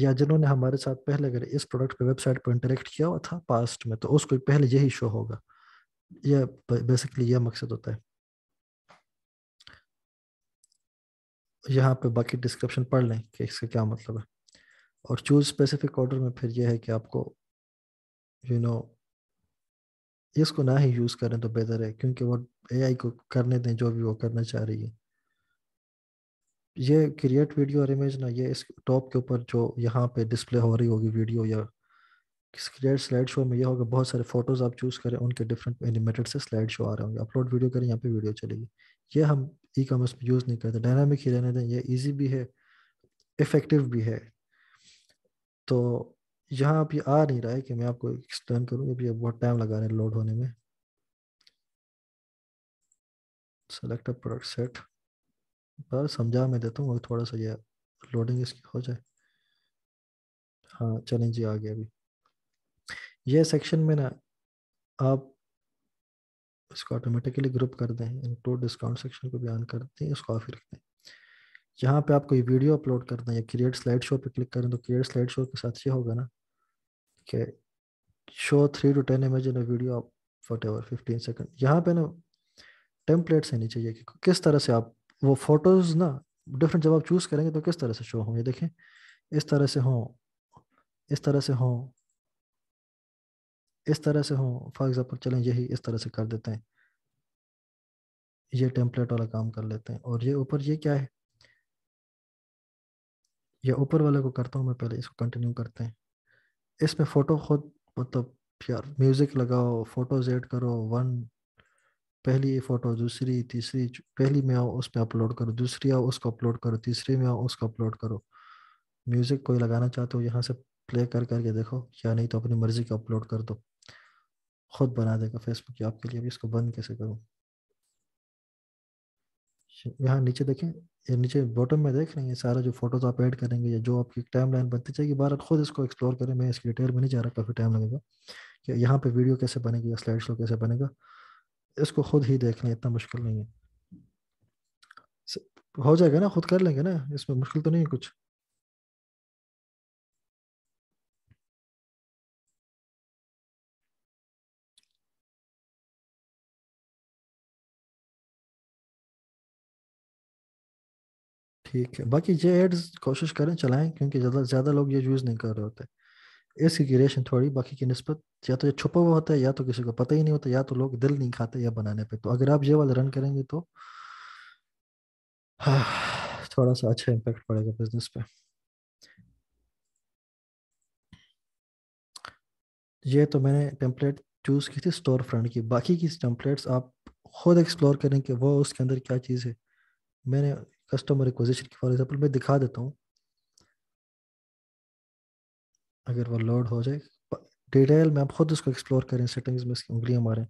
या जिन्होंने हमारे साथ पहले अगर इस प्रोडक्ट पे वेबसाइट पर इंटरेक्ट किया हुआ था पास्ट में तो उसको पहले यही शो होगा यह बेसिकली यह मकसद होता है यहाँ पे बाकी डिस्क्रिप्शन पढ़ लें कि इसका क्या मतलब है और चूज स्पेसिफिक ऑर्डर में फिर यह है कि आपको यू you नो know, इसको ना ही यूज़ करें तो बेहतर है क्योंकि वो एआई को करने दें जो भी वो करना चाह रही है ये क्रिएट वीडियो और इमेज ना ये इस टॉप के ऊपर जो यहाँ पे डिस्प्ले हो रही होगी वीडियो या क्रिएट स्लाइड शो में ये होगा बहुत सारे फोटोज आप चूज करें उनके डिफरेंट एनिमेटेड से स्लाइड शो आ रहे होंगे अपलोड वीडियो करें यहाँ पे वीडियो चलेगी ये हम ई कॉमर्स में यूज़ नहीं करते डायनामिक ही रहने दें ये ईजी भी है इफेक्टिव भी है तो यहाँ आप ये आ नहीं रहा है कि मैं आपको एक्सप्लेन करूँ क्योंकि बहुत टाइम लगा रहे हैं लोड होने में सेलेक्ट अ प्रोडक्ट सेट बस समझा मैं देता हूँ थोड़ा सा ये लोडिंग इसकी हो जाए हाँ चलें जी आ गया अभी ये सेक्शन में ना आप इसको ऑटोमेटिकली ग्रुप कर दें इंक्लूड डिस्काउंट सेक्शन को भी ऑन कर दें इसको ऑफ रख दें यहाँ पे आप कोई वीडियो अपलोड कर दें या क्रिएट स्लाइड शो पे क्लिक करें तो क्रिएट स्लाइड शो के साथ ये होगा ना कि show three two ten image in video आप वट एवर फिफ्टीन सेकेंड यहाँ पे ना टेम्पलेट्स है नहीं चाहिए कि किस तरह से आप वो फोटोज़ ना डिफरेंट जब आप चूज़ करेंगे तो किस तरह से शो होंगे देखें इस तरह से हों इस तरह से हों इस तरह से हों फॉर एग्ज़ाम्पल चलें यही इस तरह से कर देते हैं ये टेम्पलेट वाला काम कर लेते हैं और ये ऊपर ये क्या है ये ऊपर वाले को करता हूँ मैं पहले इसको कंटिन्यू करते हैं इसमें फ़ोटो खुद मतलब यार म्यूज़िक लगाओ फोटोज ऐड करो वन पहली फ़ोटो दूसरी तीसरी पहली में आओ उस पर अपलोड करो दूसरी आओ उसको अपलोड करो तीसरी में आओ उसको अपलोड करो म्यूज़िक कोई लगाना चाहते हो यहाँ से प्ले कर करके देखो या नहीं तो अपनी मर्ज़ी का अपलोड कर दो खुद बना देगा फेसबुक आपके लिए अभी इसको बंद कैसे करूँ यहाँ नीचे देखें ये नीचे बॉटम में देख रहे हैं सारा जो फोटोज आप ऐड करेंगे या जो आपकी टाइम लाइन बनती जाएगी बार खुद इसको एक्सप्लोर करें मैं इसकी डिटेल में नहीं जा रहा काफ़ी टाइम लगेगा कि यहाँ पे वीडियो कैसे बनेगी या स्लाइड शो कैसे बनेगा इसको खुद ही देख लें इतना मुश्किल नहीं है हो जाएगा ना खुद कर लेंगे ना इसमें मुश्किल तो नहीं है कुछ ठीक है बाकी ये एड्स कोशिश करें चलाएं क्योंकि ज़्यादा ज़्यादा लोग ये यूज़ नहीं कर रहे होते इसकी गिरेशन थोड़ी बाकी की नस्बत या तो ये छुपा हुआ होता है या तो किसी को पता ही नहीं होता या तो लोग दिल नहीं खाते या बनाने पे तो अगर आप ये वाला रन करेंगे तो हाँ, थोड़ा सा अच्छा इम्पेक्ट पड़ेगा बिजनेस पे ये तो मैंने टेम्पलेट चूज़ की थी स्टोर फ्रंट की बाकी की टेम्पलेट्स आप खुद एक्सप्लोर करें कि वो उसके अंदर क्या चीज़ है मैंने कस्टमर रिक्वेजिशन की फॉर एग्जाम्पल मैं दिखा देता हूँ अगर वो लोड हो जाए डिटेल में आप खुद उसको एक्सप्लोर करें सेटिंग्स में इसकी उंगलियाँ मारें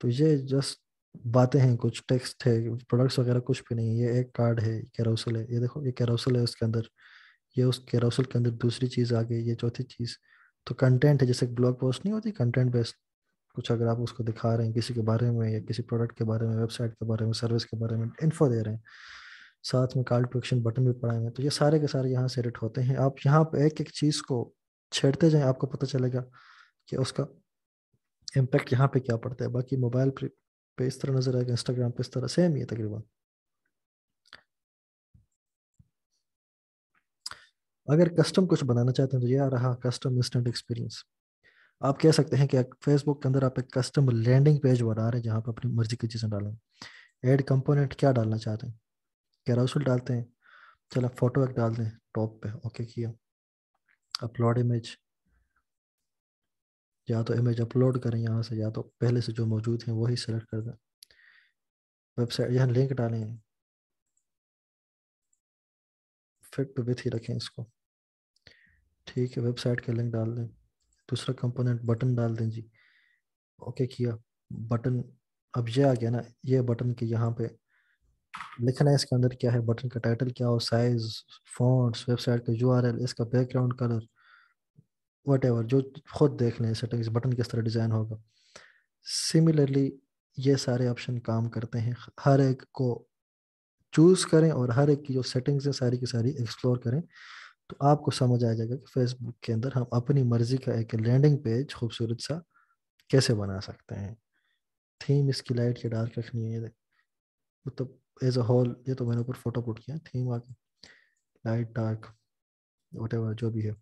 तो ये जस्ट बातें हैं कुछ टेक्स्ट है प्रोडक्ट्स वगैरह कुछ भी नहीं है ये एक कार्ड है कैरोसल है ये देखो ये कैरोसल है उसके अंदर ये उस कैरोसल के अंदर दूसरी चीज़ आ गई ये चौथी चीज़ तो कंटेंट है जैसे ब्लॉग पोस्ट नहीं होती कंटेंट बेस्ड कुछ अगर आप उसको दिखा रहे हैं किसी के बारे में या किसी प्रोडक्ट के बारे में वेबसाइट के बारे में सर्विस के बारे में इन्फो दे रहे हैं साथ में कॉल टू एक्शन बटन भी पड़ा है तो ये सारे के सारे यहाँ से एडिट होते हैं आप यहाँ पर एक एक चीज़ को छेड़ते जाएं आपको पता चलेगा कि उसका इम्पैक्ट यहाँ पे क्या पड़ता है बाकी मोबाइल पे इस तरह नजर आएगा इंस्टाग्राम पे इस तरह सेम ही है तकरीबन अगर कस्टम कुछ बनाना चाहते हैं तो यह रहा कस्टम इंस्टेंट एक्सपीरियंस आप कह सकते हैं कि फेसबुक के अंदर आप एक कस्टम लैंडिंग पेज बना रहे हैं जहाँ पर अपनी मर्जी की चीज़ें डालें एड कंपोनेंट क्या डालना चाहते हैं कैराउसल डालते हैं चलो फोटो एक डाल दें टॉप पे ओके किया अपलोड इमेज या तो इमेज अपलोड करें यहाँ से या तो पहले से जो मौजूद हैं वही सेलेक्ट कर दें वेबसाइट यहाँ लिंक डालें फिट विथ ही रखें इसको ठीक है वेबसाइट के लिंक डाल दें दूसरा कंपोनेंट बटन डाल दें जी ओके किया बटन अब ये आ गया ना ये बटन के यहाँ पे लिखना है इसके अंदर क्या है बटन का टाइटल क्या हो साइज फॉन्ट्स वेबसाइट का यूआरएल इसका बैकग्राउंड कलर वट जो खुद देख लें सेटिंग्स बटन किस तरह डिज़ाइन होगा सिमिलरली ये सारे ऑप्शन काम करते हैं हर एक को चूज़ करें और हर एक की जो सेटिंग्स हैं सारी की सारी एक्सप्लोर करें तो आपको समझ आ जाएगा कि फेसबुक के अंदर हम अपनी मर्ज़ी का एक लैंडिंग पेज खूबसूरत सा कैसे बना सकते हैं थीम इसकी लाइट या डार्क रखनी है मतलब एज अ होल ये तो मैंने ऊपर फोटो पुट किया थीम आगे लाइट डार्क वट जो भी है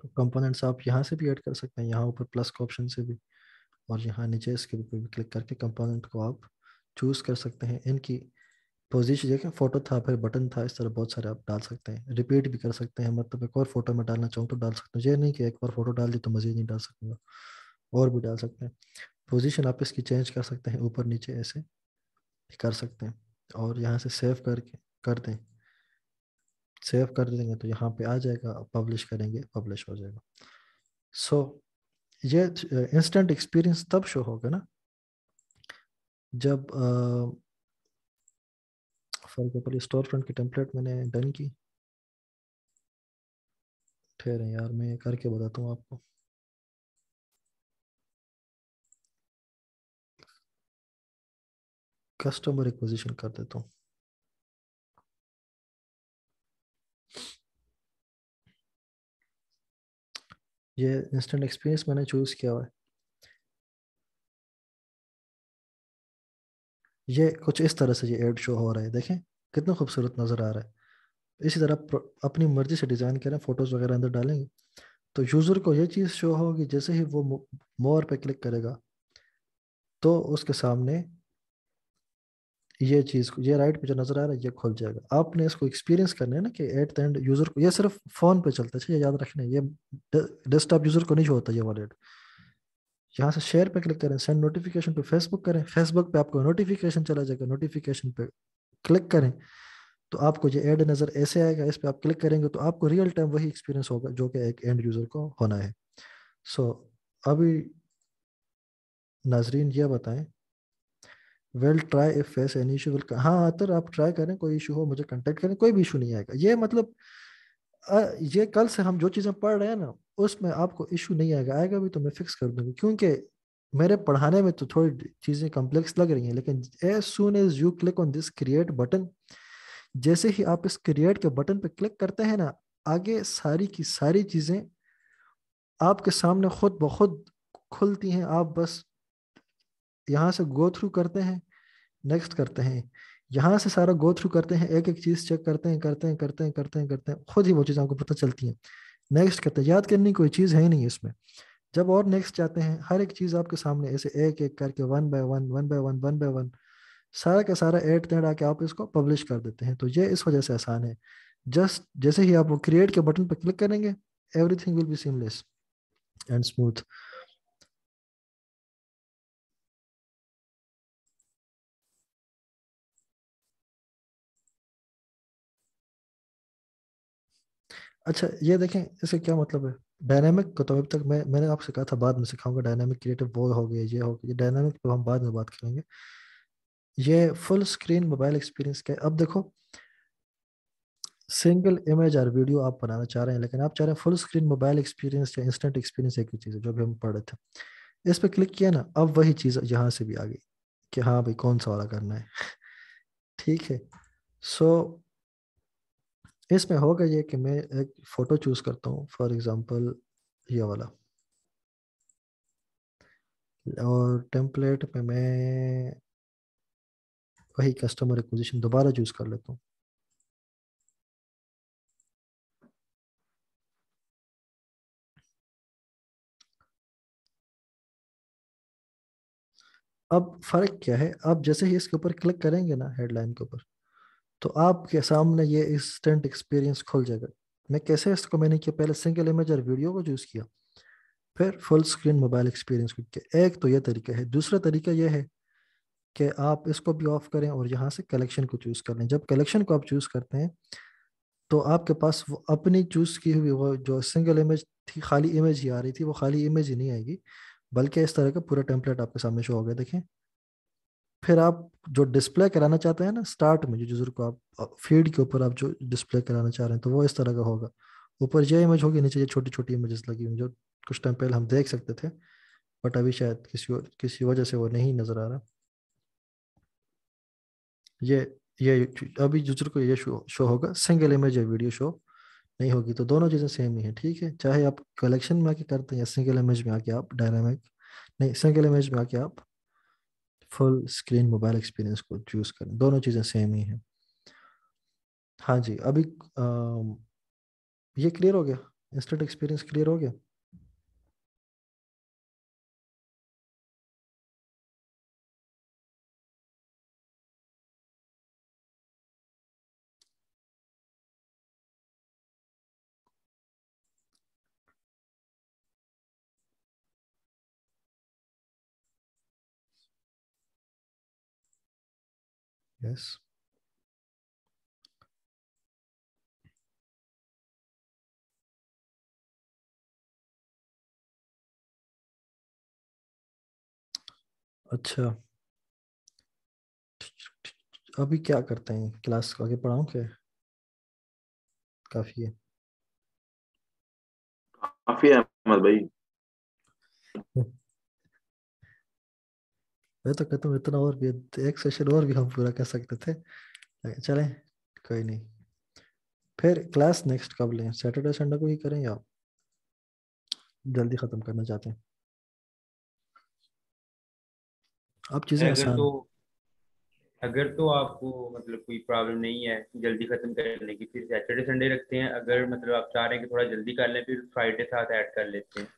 तो कंपोनेंट्स आप यहाँ से भी ऐड कर सकते हैं यहाँ ऊपर प्लस के ऑप्शन से भी और यहाँ नीचे इसके ऊपर भी क्लिक करके कंपोनेंट को आप चूज़ कर सकते हैं इनकी पोजिशन देखें फ़ोटो था फिर बटन था इस तरह बहुत सारे आप डाल सकते हैं रिपीट भी कर सकते हैं मतलब एक और फ़ोटो में डालना चाहूँ तो डाल सकते हैं ये नहीं कि एक बार फ़ोटो डाल दी तो मज़ीद नहीं डाल सकूँगा और भी डाल सकते हैं पोजिशन आप इसकी चेंज कर सकते हैं ऊपर नीचे ऐसे कर सकते हैं और यहाँ से सेव करके कर दें सेव कर देंगे तो यहाँ पे आ जाएगा पब्लिश करेंगे पब्लिश हो जाएगा सो so, ये इंस्टेंट एक्सपीरियंस तब शो होगा ना जब फॉर एग्जाम्पल स्टोर फ्रंट की टेम्पलेट मैंने डन की ठहरे यार मैं करके बताता हूँ आपको कस्टमर एक्विजिशन कर देता हूँ ये इंस्टेंट एक्सपीरियंस मैंने चूज़ किया हुआ है ये कुछ इस तरह से ये एड शो हो रहा है देखें कितना खूबसूरत नज़र आ रहा है इसी तरह अपनी मर्जी से डिज़ाइन करें फ़ोटोज़ वगैरह अंदर डालेंगे तो यूज़र को ये चीज़ शो होगी जैसे ही वो मोर पे क्लिक करेगा तो उसके सामने ये चीज को ये राइट पे जो नजर आ रहा है ये खुल जाएगा आपने इसको एक्सपीरियंस करना है ना कि एट द एंड यूजर को ये सिर्फ फोन पे चलता है अच्छा ये याद रखना है ये डेस्कटॉप यूजर को नहीं होता ये वॉलेट यहाँ से शेयर पे क्लिक करें सेंड नोटिफिकेशन टू फेसबुक करें फेसबुक पे आपको नोटिफिकेशन चला जाएगा नोटिफिकेशन पे क्लिक करें तो आपको ये एड नज़र ऐसे आएगा इस पर आप क्लिक करेंगे तो आपको रियल टाइम वही एक्सपीरियंस होगा जो कि एक एंड यूज़र को होना है सो so, अभी नाजरीन ये बताएं well try if face any issue will हाँ आतर आप ट्राई करें कोई इशू हो मुझे कॉन्टेक्ट करें कोई भी इशू नहीं आएगा ये मतलब ये कल से हम जो चीज़ें पढ़ रहे हैं ना उसमें आपको इशू नहीं आएगा आएगा भी तो मैं फिक्स कर दूंगी क्योंकि मेरे पढ़ाने में तो थोड़ी चीज़ें कॉम्प्लेक्स लग रही हैं लेकिन as soon as you click on this create button जैसे ही आप इस क्रिएट के बटन पर क्लिक करते हैं ना आगे सारी की सारी चीज़ें आपके सामने खुद ब खुद खुलती हैं आप बस यहाँ से गो थ्रू करते हैं नेक्स्ट करते हैं यहाँ से सारा गो थ्रू करते हैं एक एक चीज़ चेक करते हैं करते हैं करते हैं करते हैं करते हैं खुद ही वो चीज़ आपको पता चलती है नेक्स्ट करते हैं याद करने की कोई चीज़ है नहीं इसमें जब और नेक्स्ट जाते हैं हर एक चीज़ आपके सामने ऐसे एक एक करके one by one one by one one by one सारा का सारा एड तेड आके आप इसको पब्लिश कर देते हैं तो ये इस वजह से आसान है जस्ट जैसे ही आप वो क्रिएट के बटन पर क्लिक करेंगे everything will be seamless and smooth अच्छा ये देखें इसका क्या मतलब है डायनामिक को तो अभी तक मैं मैंने आपसे कहा था बाद में सिखाऊंगा डायनामिक क्रिएटिव वो हो गया ये हो गया डायनामिक तो हम बाद में बात करेंगे ये फुल स्क्रीन मोबाइल एक्सपीरियंस का अब देखो सिंगल इमेज और वीडियो आप बनाना चाह रहे हैं लेकिन आप चाह रहे हैं फुल स्क्रीन मोबाइल एक्सपीरियंस या इंस्टेंट एक्सपीरियंस एक ही चीज़ है जो भी हम पढ़ रहे थे इस पर क्लिक किया ना अब वही चीज़ यहाँ से भी आ गई कि हाँ भाई कौन सा वाला करना है ठीक है सो so, इसमें होगा ये कि मैं एक फोटो चूज करता हूँ फॉर एग्जांपल ये वाला और टेम्पलेट पे मैं वही कस्टमर एक्विजिशन दोबारा चूज कर लेता हूँ अब फर्क क्या है आप जैसे ही इसके ऊपर क्लिक करेंगे ना हेडलाइन के ऊपर तो आपके सामने ये इंस्टेंट एक्सपीरियंस खुल जाएगा मैं कैसे इसको मैंने किया पहले सिंगल इमेज और वीडियो को चूज़ किया फिर फुल स्क्रीन मोबाइल एक्सपीरियंस को किया एक तो यह तरीका है दूसरा तरीका यह है कि आप इसको भी ऑफ करें और यहाँ से कलेक्शन को चूज़ कर लें जब कलेक्शन को आप चूज़ करते हैं तो आपके पास वो अपनी चूज़ की हुई वो जो सिंगल इमेज थी खाली इमेज ही आ रही थी वो खाली इमेज ही नहीं आएगी बल्कि इस तरह का पूरा टेम्पलेट आपके सामने शो हो गया देखें फिर आप जो डिस्प्ले कराना चाहते हैं ना स्टार्ट में जो यूजर को आप फीड के ऊपर आप जो डिस्प्ले कराना चाह रहे हैं तो वो इस तरह का होगा ऊपर ये इमेज होगी नीचे ये छोटी छोटी इमेजेस लगी हुई जो कुछ टाइम पहले हम देख सकते थे बट अभी शायद किसी किसी वजह से वो नहीं नज़र आ रहा ये ये अभी यूजर को ये शो शो होगा सिंगल इमेज या वीडियो शो नहीं होगी तो दोनों चीज़ें सेम ही है ठीक है चाहे आप कलेक्शन में आके करते हैं या सिंगल इमेज में आके आप डायनामिक नहीं सिंगल इमेज में आके आप फुल स्क्रीन मोबाइल एक्सपीरियंस को चूज करें दोनों चीज़ें सेम ही हैं हाँ जी अभी आ, ये क्लियर हो गया इंस्टेंट एक्सपीरियंस क्लियर हो गया Yes. अच्छा अभी क्या करते हैं क्लास को आगे पढ़ाऊं क्या काफी है काफी है अहमद भाई मैं तो कहता हूँ इतना और भी एक सेशन और भी हम पूरा कर सकते थे चले कोई नहीं फिर क्लास नेक्स्ट कब लें सैटरडे संडे को ही करें या जल्दी खत्म करना चाहते हैं आप चीजें अगर आसान तो अगर तो आपको मतलब कोई प्रॉब्लम नहीं है जल्दी खत्म करने की फिर सैटरडे संडे रखते हैं अगर मतलब आप चाह रहे हैं कि थोड़ा जल्दी कर लें फिर फ्राइडे साथ ऐड कर लेते हैं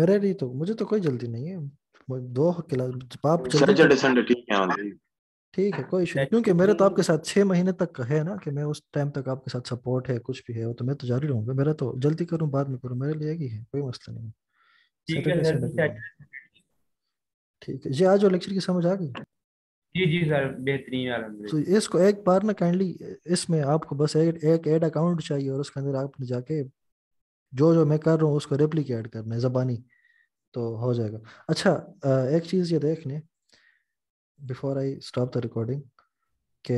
मेरे लिए तो मुझे तो कोई जल्दी नहीं है दो किला आप सैटरडे ठीक है ठीक है कोई इशू क्योंकि मेरे तो आपके साथ छह महीने तक है ना कि मैं उस टाइम तक आपके साथ सपोर्ट है कुछ भी है तो मैं तो जारी रहूंगा मेरा तो जल्दी करूँ बाद में करूँ मेरे लिए ही है कोई मसला नहीं ठीक है जी आज लेक्चर की समझ आ गई जी जी सर बेहतरीन तो इसको एक बार ना काइंडली इसमें आपको बस एक एक ऐड अकाउंट चाहिए और उसके अंदर आपने जाके जो जो मैं कर रहा हूँ उसको रेप्लिकेट करना है जबानी तो हो जाएगा अच्छा एक चीज़ ये देख लें before I stop the recording के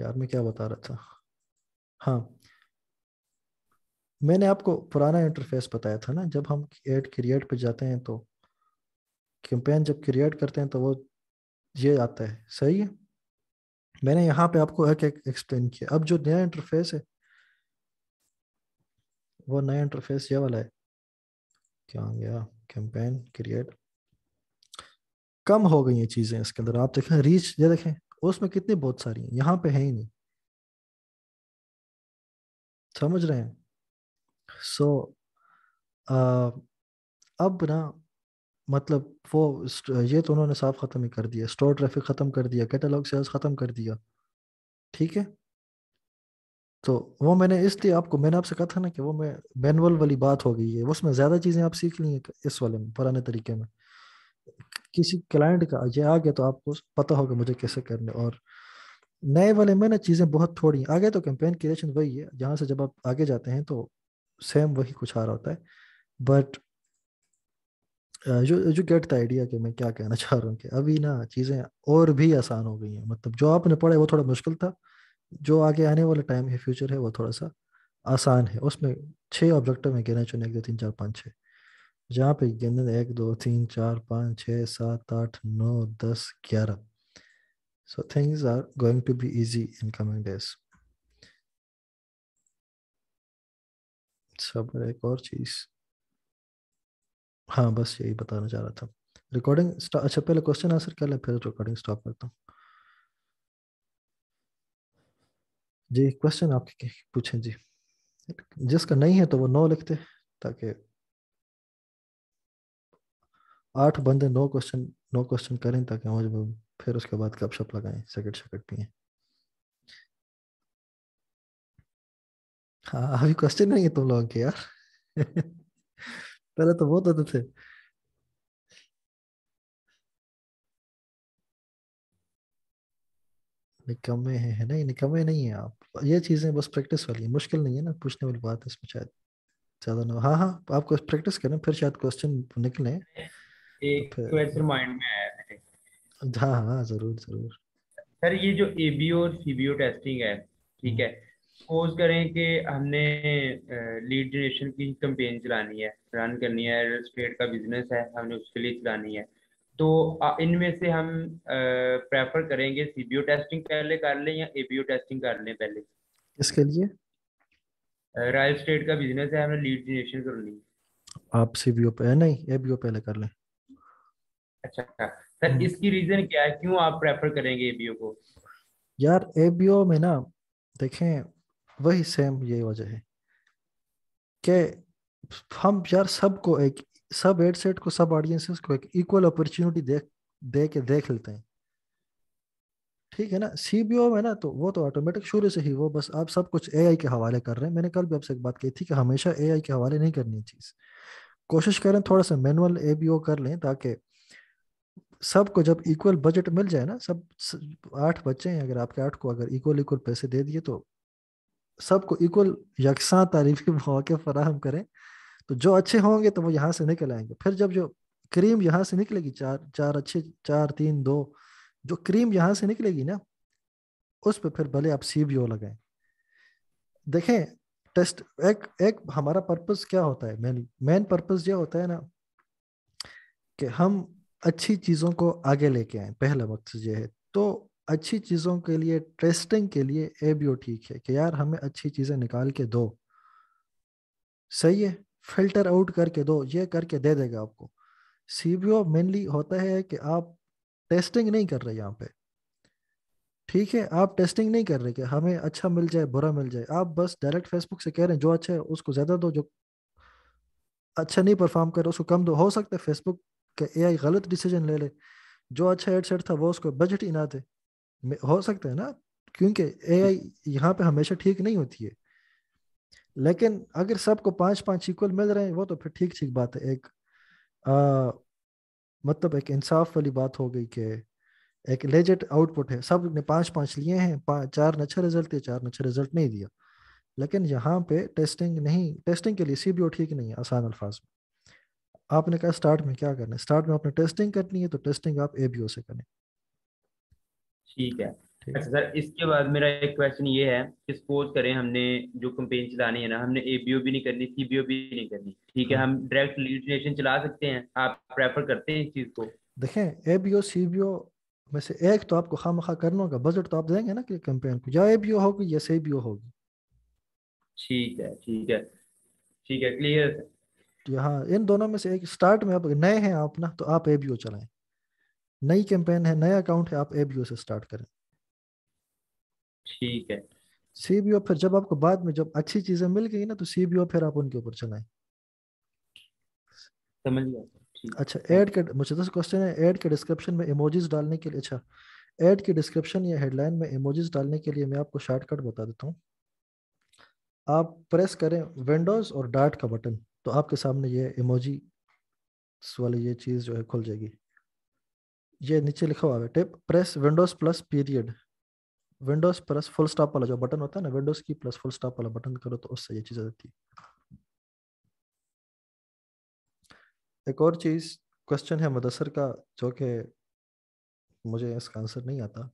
यार मैं क्या बता रहा था हाँ मैंने आपको पुराना इंटरफेस बताया था ना जब हम एड क्रिएट पे जाते हैं तो कैंपेन जब क्रिएट करते हैं तो वो ये आता है सही है मैंने यहाँ पे आपको एक एक एक्सप्लेन किया अब जो नया इंटरफेस है वो नया इंटरफेस ये वाला है क्या आ गया कैंपेन क्रिएट कम हो गई ये चीजें इसके अंदर आप देखें रीच ये देखें उसमें कितनी बहुत सारी हैं यहाँ पे है ही नहीं समझ रहे हैं सो so, अब ना मतलब वो ये तो उन्होंने साफ ख़त्म ही कर दिया स्टोर ट्रैफिक ख़त्म कर दिया कैटलॉग सेल्स ख़त्म कर दिया ठीक है तो वो मैंने इसलिए आपको मैंने आपसे कहा था ना कि वो मैं मैनुअल वाली बात हो गई है उसमें ज़्यादा चीज़ें आप सीख ली हैं इस वाले में पुराने तरीके में किसी क्लाइंट का ये आ गया तो आपको पता होगा मुझे कैसे करने और नए वाले में ना चीज़ें बहुत थोड़ी आगे तो कैंपेन क्रिएशन वही है जहाँ से जब आप आगे जाते हैं तो सेम वही कुछ आ रहा होता है but you you get the idea कि मैं क्या कहना चाह रहा हूँ कि अभी ना चीज़ें और भी आसान हो गई हैं मतलब जो आपने पढ़ा है वो थोड़ा मुश्किल था जो आगे आने वाला टाइम है फ्यूचर है वो थोड़ा सा आसान है उसमें छः ऑब्जेक्टिव में गिना चुने एक दो तीन चार पाँच छः जहाँ पे गिनने एक दो तीन चार पाँच छः सात आठ नौ दस ग्यारह so things are going to be easy in coming days सब एक और चीज हाँ बस यही बताना चाह रहा था रिकॉर्डिंग अच्छा पहले क्वेश्चन आंसर कर ले फिर रिकॉर्डिंग स्टॉप करता हूँ जी क्वेश्चन आपके पूछें जी जिसका नहीं है तो वो नौ लिखते ताकि आठ बंदे नौ क्वेश्चन नौ क्वेश्चन करें ताकि फिर उसके बाद कप शप लगाएं सेकेट शकेट पिए हाँ अभी क्वेश्चन नहीं है तुम लोगों के यार पहले तो बहुत होते थे निकम्मे हैं है नहीं निकम्मे नहीं है आप ये चीज़ें बस प्रैक्टिस वाली है मुश्किल नहीं है ना पूछने वाली बात है इसमें शायद ज़्यादा ना हाँ हाँ आपको प्रैक्टिस करें फिर शायद क्वेश्चन निकले एक क्वेश्चन तो तो माइंड में आया मेरे हाँ हाँ जरूर जरूर सर ये जो ए एबीओ और सी बी ओ टेस्टिंग है ठीक हम्म। है सपोज करें कि हमने लीड जनरेशन की कंपेन चलानी है रन करनी है रियल स्टेट का बिजनेस है हमने उसके लिए चलानी है तो इनमें से हम प्रेफर करेंगे सीबीओ टेस्टिंग पहले कर लें या एबीओ टेस्टिंग कर लें पहले इसके लिए राइल स्टेट का बिजनेस है हमने लीड जनरेशन कर ली आप सीबीओ पे नहीं एबीओ पहले कर लें अच्छा, अच्छा। सर हम्म। इसकी रीजन क्या है क्यों आप प्रेफर करेंगे एबीओ को यार एबीओ में ना देखें वही सेम यही वजह है कि हम यार सबको एक सब सेट को सब ऑडियंसेस को एक इक्वल अपॉर्चुनिटी देख दे के देख लेते हैं ठीक है ना सी बी ओ में ना तो वो तो ऑटोमेटिक शुरू से ही वो बस आप सब कुछ ए आई के हवाले कर रहे हैं मैंने कल भी आपसे एक बात कही थी कि हमेशा ए आई के हवाले नहीं करनी चीज़ कोशिश करें थोड़ा सा मैनुअल ए बी ओ कर लें ताकि सबको जब इक्वल बजट मिल जाए ना सब आठ बच्चे हैं अगर आपके आठ को अगर इक्वल इक्वल पैसे दे दिए तो सबको इक्वल यकसा तारीफी मौके फराहम करें तो जो अच्छे होंगे तो वो यहाँ से निकल आएंगे फिर जब जो क्रीम यहाँ से निकलेगी चार चार अच्छे चार तीन दो जो क्रीम यहाँ से निकलेगी ना उस पर फिर भले आप सी बी ओ लगाए देखें टेस्ट एक एक हमारा पर्पस क्या होता है मेन मेन पर्पस ये होता है ना कि हम अच्छी चीज़ों को आगे लेके आए पहला मकसद ये है तो अच्छी चीज़ों के लिए टेस्टिंग के लिए ए बी ओ ठीक है कि यार हमें अच्छी चीज़ें निकाल के दो सही है फिल्टर आउट करके दो ये करके दे देगा आपको सी मेनली होता है कि आप टेस्टिंग नहीं कर रहे यहाँ पे ठीक है आप टेस्टिंग नहीं कर रहे कि हमें अच्छा मिल जाए बुरा मिल जाए आप बस डायरेक्ट फेसबुक से कह रहे हैं जो अच्छा है उसको ज़्यादा दो जो अच्छा नहीं परफॉर्म कर उसको कम दो हो सकता है फेसबुक का ए गलत डिसीजन ले ले जो अच्छा हेडसेट था वो उसको बजट ही ना दे हो सकता है ना क्योंकि ए आई यहाँ पे हमेशा ठीक नहीं होती है लेकिन अगर सबको पांच पांच इक्वल मिल रहे हैं वो तो फिर ठीक ठीक बात है एक आ, मतलब एक इंसाफ वाली बात हो गई कि एक लेजेट आउटपुट है सब ने पांच पांच लिए हैं चार ने अच्छा रिजल्ट दिया चार ने अच्छा रिजल्ट नहीं दिया लेकिन यहाँ पे टेस्टिंग नहीं टेस्टिंग के लिए सी ठीक नहीं है आसान अल्फाज में आपने कहा स्टार्ट में क्या करना है स्टार्ट में आपने टेस्टिंग करनी है तो टेस्टिंग आप ए से करें ठीक है अच्छा सर इसके बाद मेरा एक क्वेश्चन ये है कि सपोज करें हमने जो कंपेन चलानी है ना हमने ए बी ओ भी नहीं करनी सी बी ओ भी नहीं करनी ठीक है हाँ। हम डायरेक्ट लीड जनरेशन चला सकते हैं आप प्रेफर करते हैं इस चीज को देखें ए बी ओ सी बी ओ में से एक तो आपको खाम खा करना होगा बजट तो आप देंगे ना कि कंपेन को या ए बी ओ होगी या सी बी ओ होगी ठीक है ठीक है ठीक है क्लियर तो हाँ इन दोनों में से एक स्टार्ट में आप नए हैं आप ना तो आप ए बी ओ चलाएं नई कैंपेन है नया अकाउंट है आप ए बी ओ से स्टार्ट करें ठीक है सीबीओ फिर जब आपको बाद में जब अच्छी चीजें मिल गई ना तो सीबीओ फिर आप उनके ऊपर चलाएं समझ गया अच्छा ऐड के मुझे दस क्वेश्चन है ऐड के डिस्क्रिप्शन में इमोजीज डालने के लिए अच्छा ऐड के डिस्क्रिप्शन या हेडलाइन में इमोजीज डालने के लिए मैं आपको शॉर्टकट बता देता हूँ आप प्रेस करें विंडोज और डार्ट का बटन तो आपके सामने ये इमोजी वाली ये चीज़ जो है खुल जाएगी ये नीचे लिखा हुआ है tip press Windows plus period Windows plus full stop वाला जो बटन होता है ना विंडोज की प्लस फुल स्टॉप वाला बटन करो तो उससे ये चीज़ आ जाती है एक और चीज़ क्वेश्चन है मदसर का जो कि मुझे इसका आंसर नहीं आता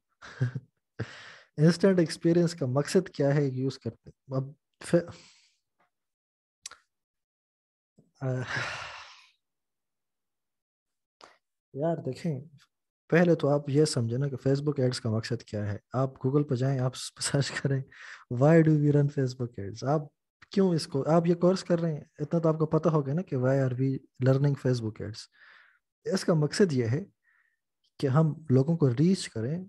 इंस्टेंट एक्सपीरियंस का मकसद क्या है यूज़ करते अब फिर यार देखें पहले तो आप ये समझे ना कि फेसबुक एड्स का मकसद क्या है आप गूगल पर जाएं आप सर्च करें why do we run Facebook ads आप क्यों इसको आप ये कोर्स कर रहे हैं इतना तो आपको पता होगा ना कि why are we learning Facebook ads इसका मकसद ये है कि हम लोगों को रीच करें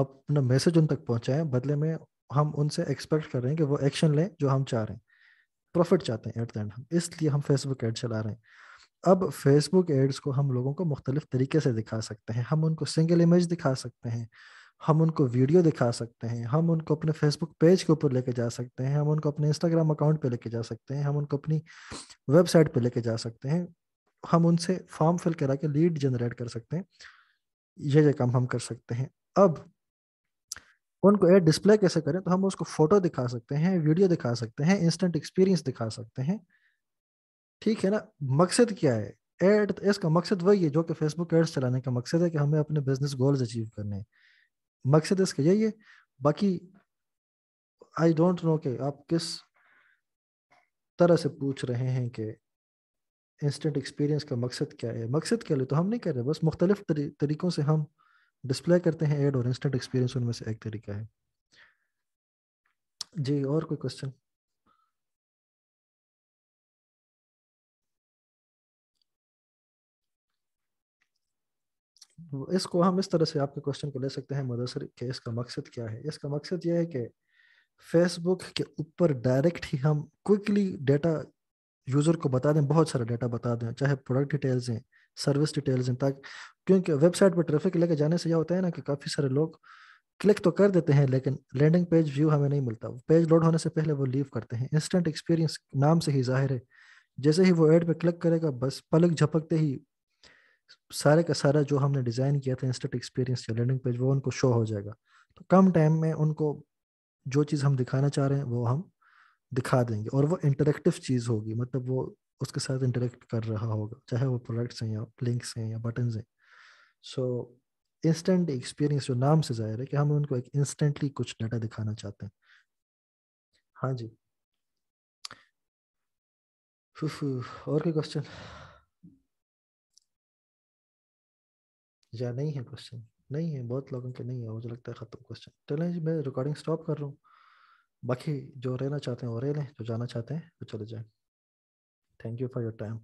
अपना मैसेज उन तक पहुंचाएं बदले में हम उनसे एक्सपेक्ट कर रहे हैं कि वो एक्शन लें जो हम चाह रहे हैं प्रॉफिट चाहते हैं एट द एंड हम इसलिए हम फेसबुक एड चला रहे हैं अब फेसबुक एड्स को हम लोगों को मुख्तलिफ तरीके से दिखा सकते हैं हम उनको सिंगल इमेज दिखा सकते हैं हम उनको वीडियो दिखा सकते हैं हम उनको अपने फेसबुक पेज के ऊपर लेके जा सकते हैं हम उनको अपने इंस्टाग्राम अकाउंट पे लेके जा सकते हैं हम उनको अपनी वेबसाइट पे लेके जा सकते हैं हम उनसे फॉर्म फिल करा के लीड जनरेट कर सकते हैं ये ये काम हम कर सकते हैं अब उनको एड डिस्प्ले कैसे करें तो हम उसको फोटो दिखा सकते हैं वीडियो दिखा सकते हैं इंस्टेंट एक्सपीरियंस दिखा सकते हैं ठीक है ना मकसद क्या है एड इसका मकसद वही है जो कि फेसबुक एड्स चलाने का मकसद है कि हमें अपने बिजनेस गोल्स अचीव करने हैं मकसद इसका यही है बाकी आई डोंट नो कि आप किस तरह से पूछ रहे हैं कि इंस्टेंट एक्सपीरियंस का मकसद क्या है मकसद क्या ले तो हम नहीं कर रहे बस मुख्तलिफ तरी, तरीक़ों से हम डिस्प्ले करते हैं एड और इंस्टेंट एक्सपीरियंस उनमें से एक तरीका है जी और कोई क्वेश्चन तो इसको हम इस तरह से आपके क्वेश्चन को ले सकते हैं मदसर के इसका मकसद क्या है इसका मकसद यह है कि फेसबुक के ऊपर डायरेक्ट ही हम क्विकली डेटा यूज़र को बता दें बहुत सारा डेटा बता दें चाहे प्रोडक्ट डिटेल्स हैं सर्विस डिटेल्स हैं ताकि क्योंकि वेबसाइट पर ट्रैफिक लेके जाने से यह होता है ना कि काफ़ी सारे लोग क्लिक तो कर देते हैं लेकिन लैंडिंग पेज व्यू हमें नहीं मिलता पेज लोड होने से पहले वो लीव करते हैं इंस्टेंट एक्सपीरियंस नाम से ही जाहिर है जैसे ही वो एड पे क्लिक करेगा बस पलक झपकते ही सारे का सारा जो हमने डिज़ाइन किया था इंस्टेंट एक्सपीरियंस या लर्निंग पेज वो उनको शो हो जाएगा तो कम टाइम में उनको जो चीज़ हम दिखाना चाह रहे हैं वो हम दिखा देंगे और वो इंटरेक्टिव चीज़ होगी मतलब वो उसके साथ इंटरेक्ट कर रहा होगा चाहे वो प्रोडक्ट्स हैं या लिंक्स हैं या बटन हैं सो इंस्टेंट एक्सपीरियंस जो नाम से जाहिर है कि हम उनको एक इंस्टेंटली कुछ डाटा दिखाना चाहते हैं हाँ जी और कोई क्वेश्चन या नहीं है क्वेश्चन नहीं है बहुत लोगों के नहीं है मुझे लगता है ख़त्म क्वेश्चन चलें जी मैं रिकॉर्डिंग स्टॉप कर रहा हूँ बाकी जो रहना चाहते हैं वो रह लें जो जाना चाहते हैं वो चले जाए thank you for your time